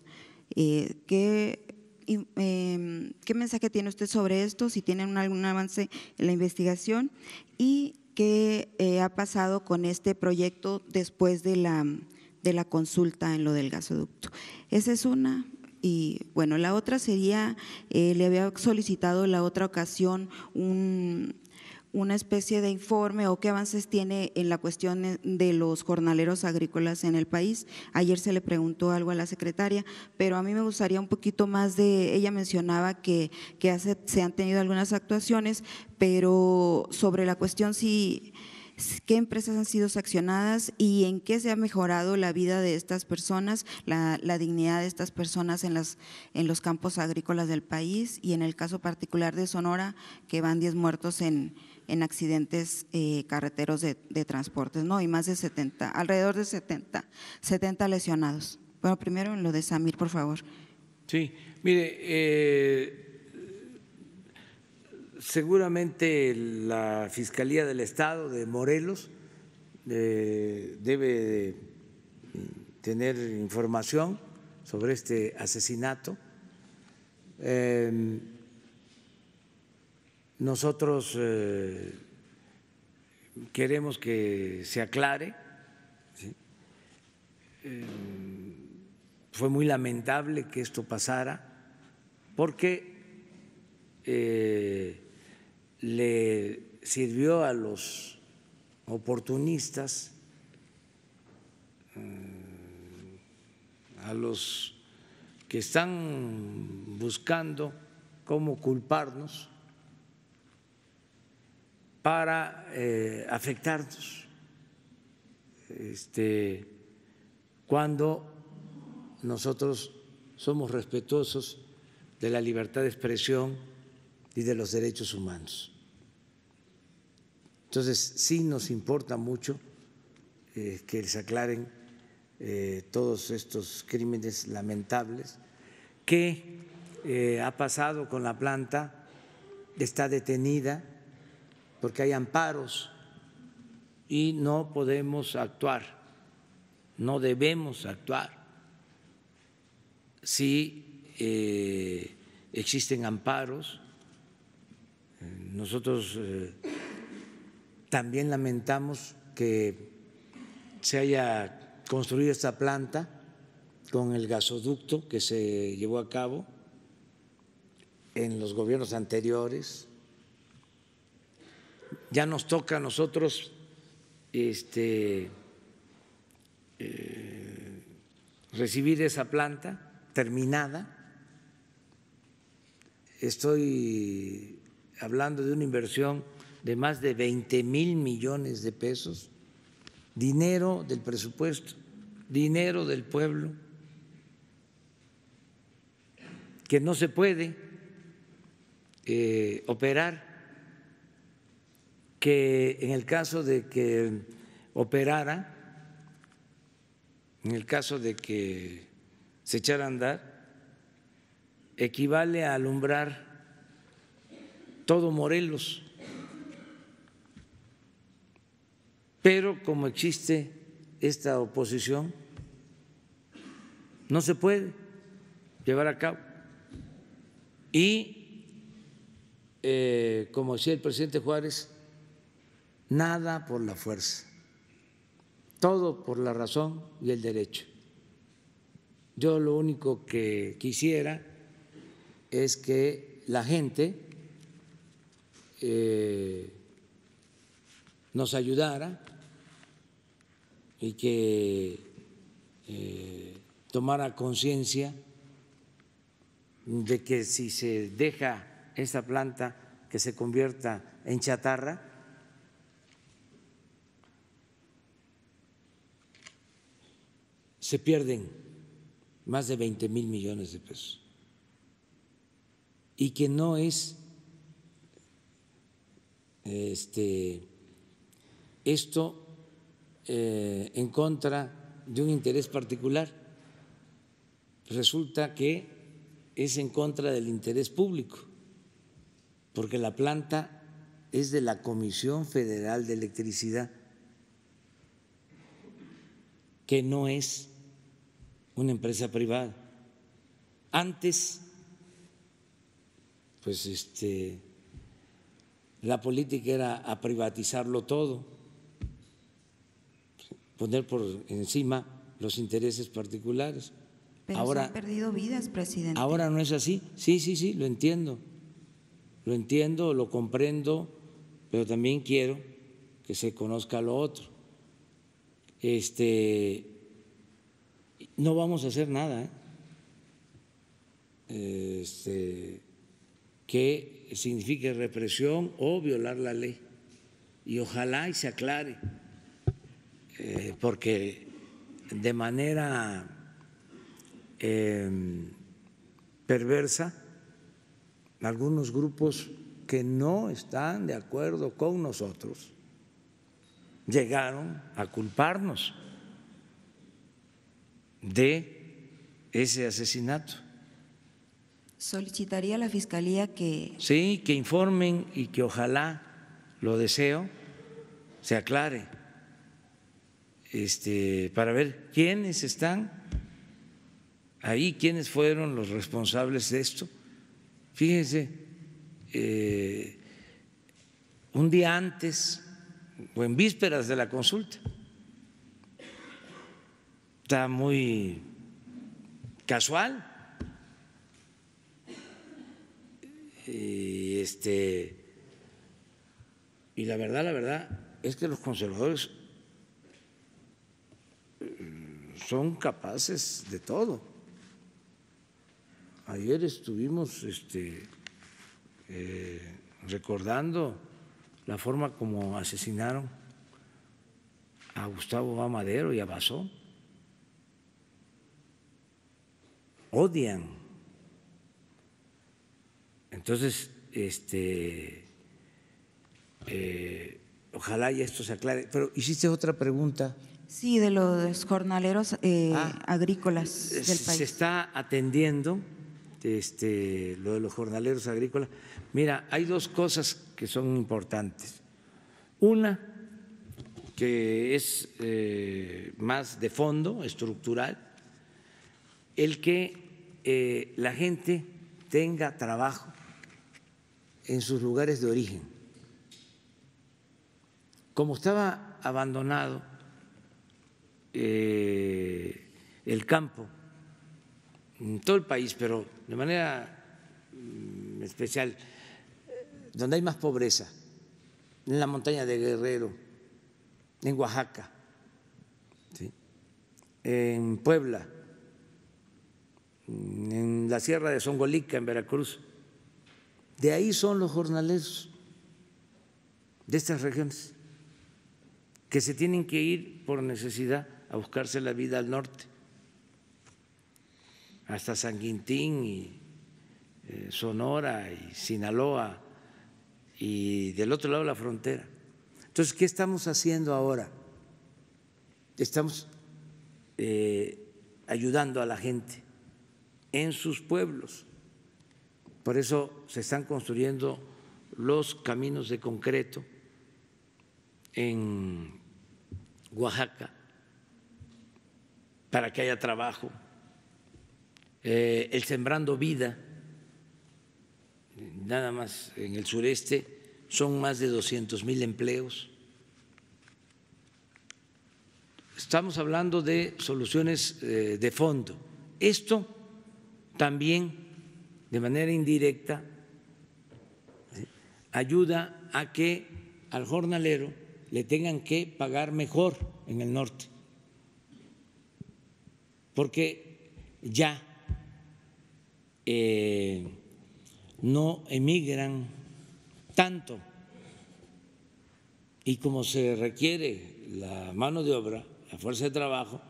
Eh, ¿qué, em, ¿Qué mensaje tiene usted sobre esto? Si tienen algún avance en la investigación y qué eh, ha pasado con este proyecto después de la de la consulta en lo del gasoducto. Esa es una. Y bueno, la otra sería, eh, le había solicitado la otra ocasión una especie de informe o qué avances tiene en la cuestión de los jornaleros agrícolas en el país. Ayer se le preguntó algo a la secretaria, pero a mí me gustaría un poquito más de, ella mencionaba que, que se han tenido algunas actuaciones, pero sobre la cuestión si qué empresas han sido sancionadas y en qué se ha mejorado la vida de estas personas, la, dignidad de estas personas en, las, en los campos agrícolas del país y en el caso particular de Sonora, que van 10 muertos en, accidentes eh, carreteros de, transportes, ¿no? Y más de 70, alrededor de 70, 70 lesionados. Bueno, primero en lo de Samir, por favor. Sí, mire, eh, Seguramente la Fiscalía del Estado de Morelos eh, debe tener información sobre este asesinato. Em, nosotros eh, queremos que se aclare. Em, fue muy lamentable que esto pasara porque eh, le sirvió a los oportunistas, eh, a los que están buscando cómo culparnos para eh, afectarnos este, cuando nosotros somos respetuosos de la libertad de expresión, y de los derechos humanos. Entonces, sí nos importa mucho eh, que se aclaren eh, todos estos crímenes lamentables. ¿Qué eh, ha pasado con la planta? Está detenida porque hay amparos y no podemos actuar, no debemos actuar si existen amparos nosotros eh, también lamentamos que se haya construido esta planta con el gasoducto que se llevó a cabo en los gobiernos anteriores. Ya nos toca a nosotros este, eh, recibir esa planta terminada. Estoy hablando de una inversión de más de 20 mil millones de pesos, dinero del presupuesto, dinero del pueblo, que no se puede eh, operar, que en el caso de que operara, en el caso de que se echara a andar, equivale a alumbrar todo Morelos. Pero como existe esta oposición, no se puede llevar a cabo. Y, eh, como decía el presidente Juárez, nada por la fuerza, todo por la razón y el derecho. Yo lo único que quisiera es que la gente eh, nos ayudara y que eh, tomara conciencia de que si se deja esta planta que se convierta en chatarra, se pierden más de 20 mil millones de pesos y que no es este, esto eh, en contra de un interés particular. Resulta que es en contra del interés público, porque la planta es de la Comisión Federal de Electricidad, que no es una empresa privada. Antes, pues este, la política era a privatizarlo todo, poner por encima los intereses particulares. Pero ahora, se han perdido vidas, presidente. Ahora no es así. Sí, sí, sí, lo entiendo. Lo entiendo, lo comprendo, pero también quiero que se conozca lo otro. Este, no vamos a hacer nada ¿eh? este, que signifique represión o violar la ley. Y ojalá y se aclare, eh, porque de manera em, perversa, algunos grupos que no están de acuerdo con nosotros llegaron a culparnos de ese asesinato. Solicitaría a la Fiscalía que... Sí, que informen y que ojalá, lo deseo, se aclare este, para ver quiénes están ahí, quiénes fueron los responsables de esto. Fíjense, eh, un día antes o en vísperas de la consulta, está muy casual y este y la verdad, la verdad es que los conservadores eh, son capaces de todo. Ayer estuvimos este, eh, recordando la forma como asesinaron a Gustavo Amadero y a Basó. Odian entonces, este, eh, ojalá ya esto se aclare. Pero hiciste otra pregunta. Sí, de los jornaleros eh, ah, agrícolas eh, del país. Se está atendiendo este, lo de los jornaleros agrícolas. Mira, hay dos cosas que son importantes. Una, que es más de fondo, estructural, el que la gente tenga trabajo en sus lugares de origen. Como estaba abandonado eh, el campo en todo el país, pero de manera mm, especial, donde hay más pobreza, en la montaña de Guerrero, en Oaxaca, en Puebla, en la sierra de Songolica, en Veracruz, de ahí son los jornaleros de estas regiones, que se tienen que ir por necesidad a buscarse la vida al norte, hasta San y eh, Sonora y Sinaloa y del otro lado de la frontera. Entonces, ¿qué estamos haciendo ahora? Estamos eh, ayudando a la gente en sus pueblos por eso se están construyendo los caminos de concreto en Oaxaca para que haya trabajo, eh, el Sembrando Vida, nada más en el sureste, son más de 200 mil empleos. Estamos hablando de soluciones eh, de fondo. Esto también de manera indirecta, ayuda a que al jornalero le tengan que pagar mejor en el norte, porque ya eh, no emigran tanto y como se requiere la mano de obra, la fuerza de trabajo,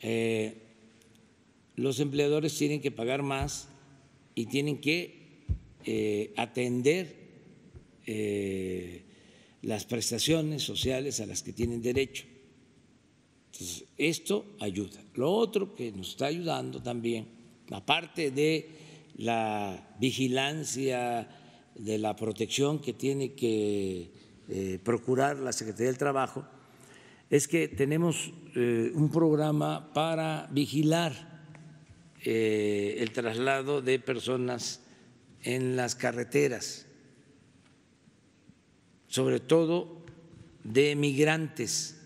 eh, los empleadores tienen que pagar más y tienen que eh, atender eh, las prestaciones sociales a las que tienen derecho. Entonces, esto ayuda. Lo otro que nos está ayudando también, aparte de la vigilancia, de la protección que tiene que eh, procurar la Secretaría del Trabajo, es que tenemos un programa para vigilar eh, el traslado de personas en las carreteras, sobre todo de migrantes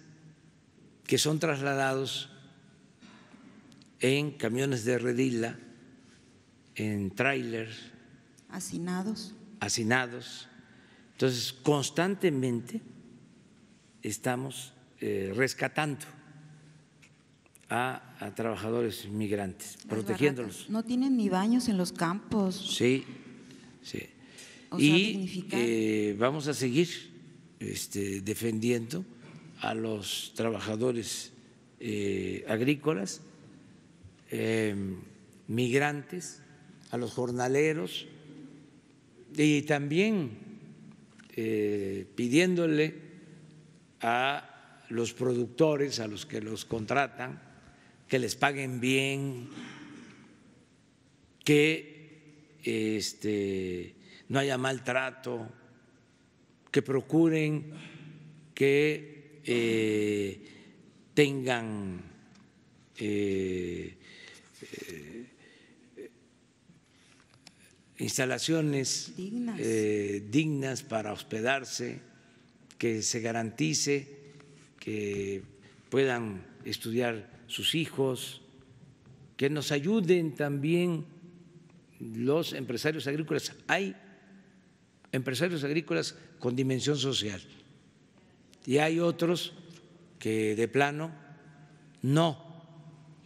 que son trasladados en camiones de redila, en trailers, Hacinados. Hacinados. Entonces, constantemente estamos eh, rescatando a a trabajadores migrantes, protegiéndolos. No tienen ni baños en los campos. Sí, sí. y eh, vamos a seguir este, defendiendo a los trabajadores eh, agrícolas, em, migrantes, a los jornaleros y también eh, pidiéndole a los productores, a los que los contratan, que les paguen bien, que este, no haya maltrato, que procuren que eh, tengan eh, eh, instalaciones dignas para hospedarse, que se garantice que puedan estudiar sus hijos, que nos ayuden también los empresarios agrícolas. Hay empresarios agrícolas con dimensión social y hay otros que de plano no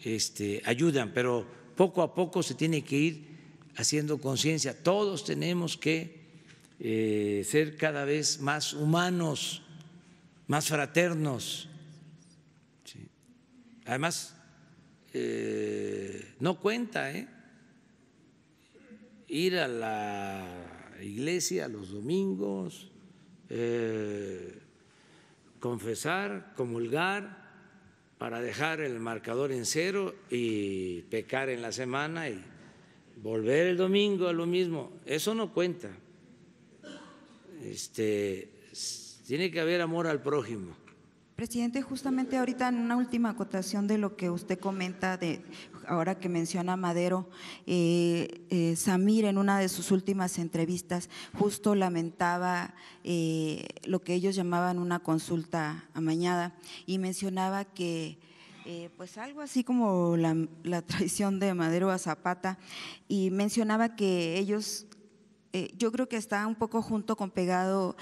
este, ayudan, pero poco a poco se tiene que ir haciendo conciencia. Todos tenemos que eh, ser cada vez más humanos, más fraternos. Además, eh, no cuenta ¿eh? ir a la iglesia los domingos, eh, confesar, comulgar para dejar el marcador en cero y pecar en la semana y volver el domingo a lo mismo. Eso no cuenta. Este, tiene que haber amor al prójimo. Presidente, justamente ahorita en una última acotación de lo que usted comenta, de ahora que menciona Madero, eh, eh, Samir en una de sus últimas entrevistas justo lamentaba eh, lo que ellos llamaban una consulta amañada y mencionaba que pues algo así como la, traición de Madero a Zapata, y mencionaba que ellos, yo creo que está un poco junto con pegado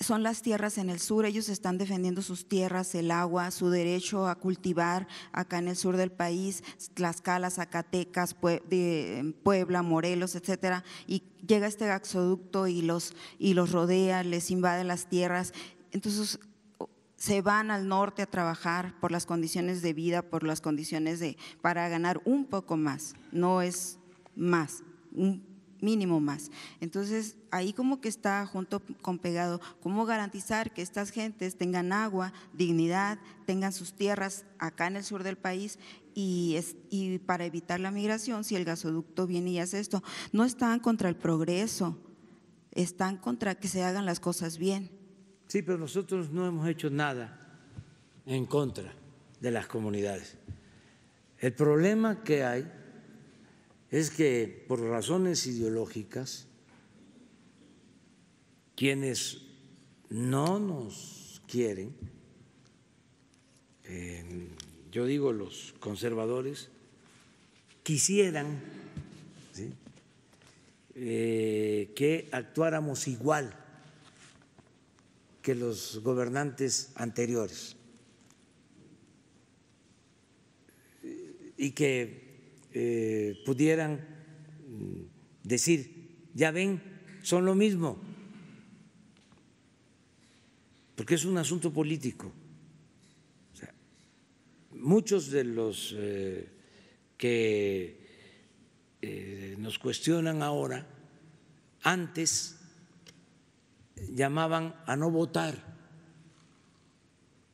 son las tierras en el sur, ellos están defendiendo sus tierras, el agua, su derecho a cultivar acá en el sur del país, Tlaxcala, Zacatecas, Puebla, Morelos, etcétera, y llega este gasoducto y los, y los rodea, les invade las tierras. Entonces, se van al norte a trabajar por las condiciones de vida, por las condiciones de para ganar un poco más, no es más, un mínimo más. Entonces, ahí como que está junto con pegado, cómo garantizar que estas gentes tengan agua, dignidad, tengan sus tierras acá en el sur del país y, para evitar la migración, si el gasoducto viene y hace esto, no están contra el progreso, están contra que se hagan las cosas bien. Sí, pero nosotros no hemos hecho nada en contra de las comunidades. El problema que hay es que por razones ideológicas, quienes no nos quieren, eh, yo digo los conservadores, quisieran eh, que actuáramos igual que los gobernantes anteriores y que eh, pudieran mm, decir, ya ven, son lo mismo, porque es un asunto político. muchos de los eh, que eh, nos cuestionan ahora, antes llamaban a no votar,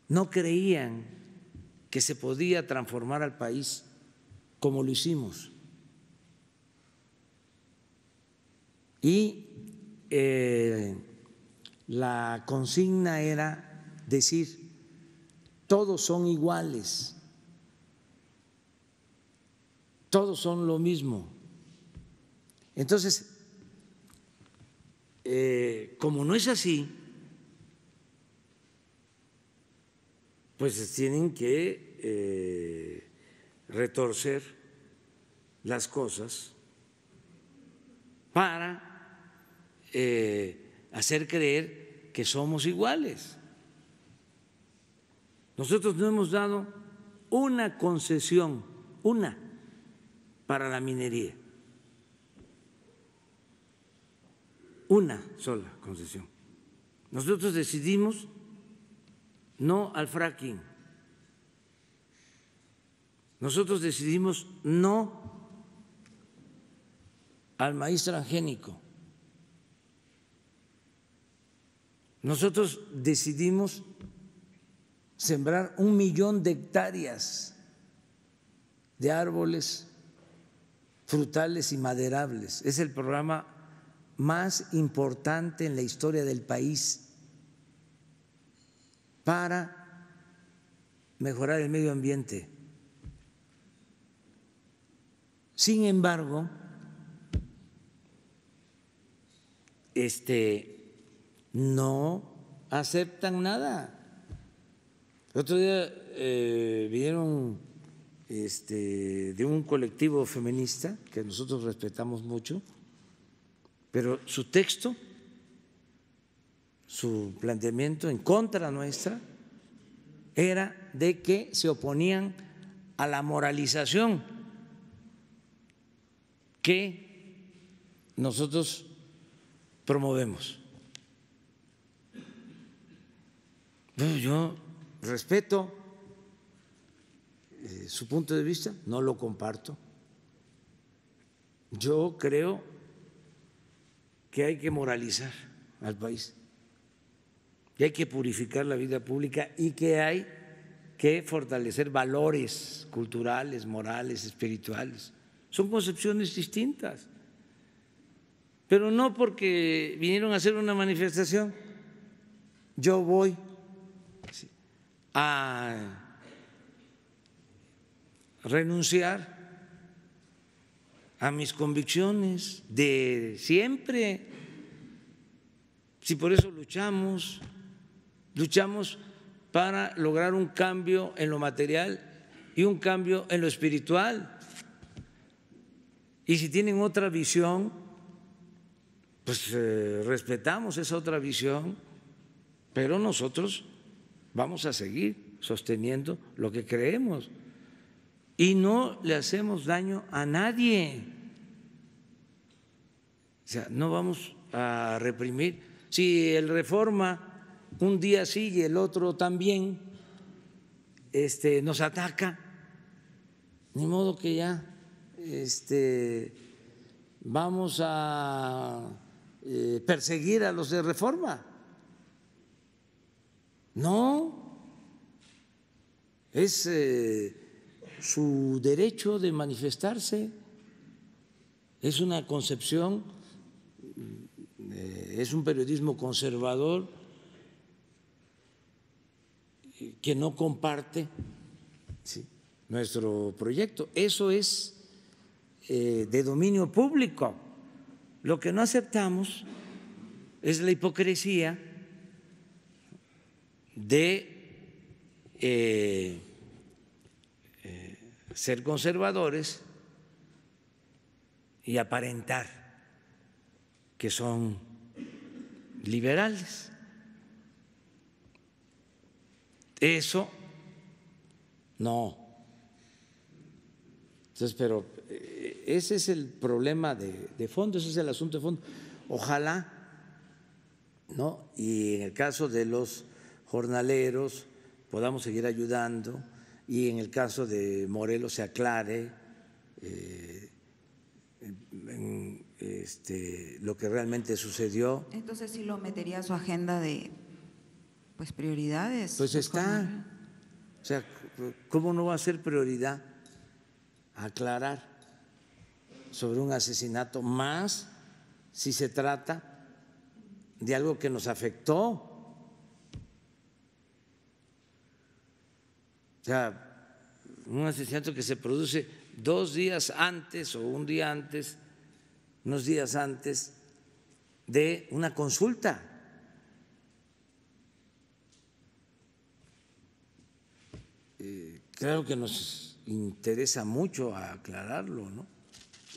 no creían que se podía transformar al país como lo hicimos. Y eh, la consigna era decir, todos son iguales, todos son lo mismo. Entonces, eh, como no es así, pues tienen que eh, retorcer las cosas para eh, hacer creer que somos iguales. Nosotros no hemos dado una concesión, una, para la minería. Una sola concesión. Nosotros decidimos no al fracking. Nosotros decidimos no al maíz transgénico. Nosotros decidimos sembrar un millón de hectáreas de árboles frutales y maderables. Es el programa más importante en la historia del país para mejorar el medio ambiente. Sin embargo, este, no aceptan nada. El otro día eh, vinieron este, de un colectivo feminista que nosotros respetamos mucho, pero su texto, su planteamiento en contra nuestra, era de que se oponían a la moralización que nosotros promovemos. yo respeto eh, su punto de vista, no lo comparto. Yo creo que hay que moralizar al país, que hay que purificar la vida pública y que hay que fortalecer valores culturales, morales, espirituales. Son concepciones distintas. Pero no porque vinieron a hacer una manifestación, yo voy a renunciar a mis convicciones de siempre. Si por eso luchamos, luchamos para lograr un cambio en lo material y un cambio en lo espiritual. Y si tienen otra visión, pues eh, respetamos esa otra visión, pero nosotros vamos a seguir sosteniendo lo que creemos y no le hacemos daño a nadie. O sea, no vamos a reprimir. Si el reforma un día sigue, el otro también este, nos ataca, ni modo que ya este, vamos a eh, perseguir a los de reforma. No, es eh, su derecho de manifestarse, es una concepción, eh, es un periodismo conservador que no comparte nuestro proyecto. Eso es eh, de dominio público. Lo que no aceptamos es la hipocresía de eh, eh, ser conservadores y aparentar que son liberales. Eso no. Entonces, pero ese es el problema de, fondo, ese es el asunto de fondo. Ojalá, ¿no? Y en el caso de los jornaleros podamos seguir ayudando y en el caso de Morelos se aclare eh, este, lo que realmente sucedió. Entonces, ¿sí lo metería a su agenda de pues prioridades? Pues, pues está. O sea, ¿cómo no va a ser prioridad aclarar? sobre un asesinato, más si se trata de algo que nos afectó. O sea, un asesinato que se produce dos días antes o un día antes, unos días antes de una consulta. Eh, claro que nos interesa mucho aclararlo, ¿no?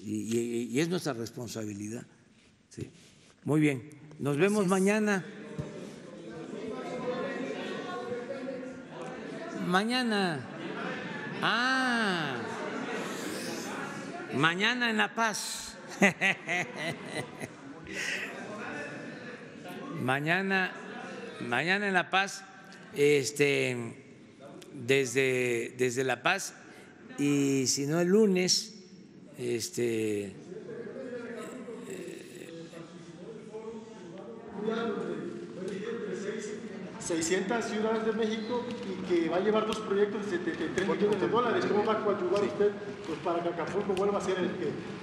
y, es nuestra responsabilidad. Sí. Muy bien, nos vemos mañana. Mañana. Ah, mañana en La Paz. mañana, mañana en La Paz, este, desde, desde La Paz, y si no el lunes este, eh, 600 ciudades de México y que va a llevar dos proyectos de 73 millones de dólares. ¿Cómo va a coadyuvar usted pues, para que Acapulco vuelva a ser el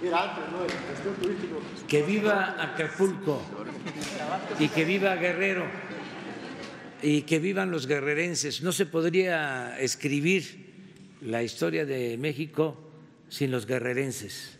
que era antes, ¿no? el gestión turístico? Que viva Acapulco y que viva Guerrero y que vivan los guerrerenses. No se podría escribir la historia de México sin los guerrerenses.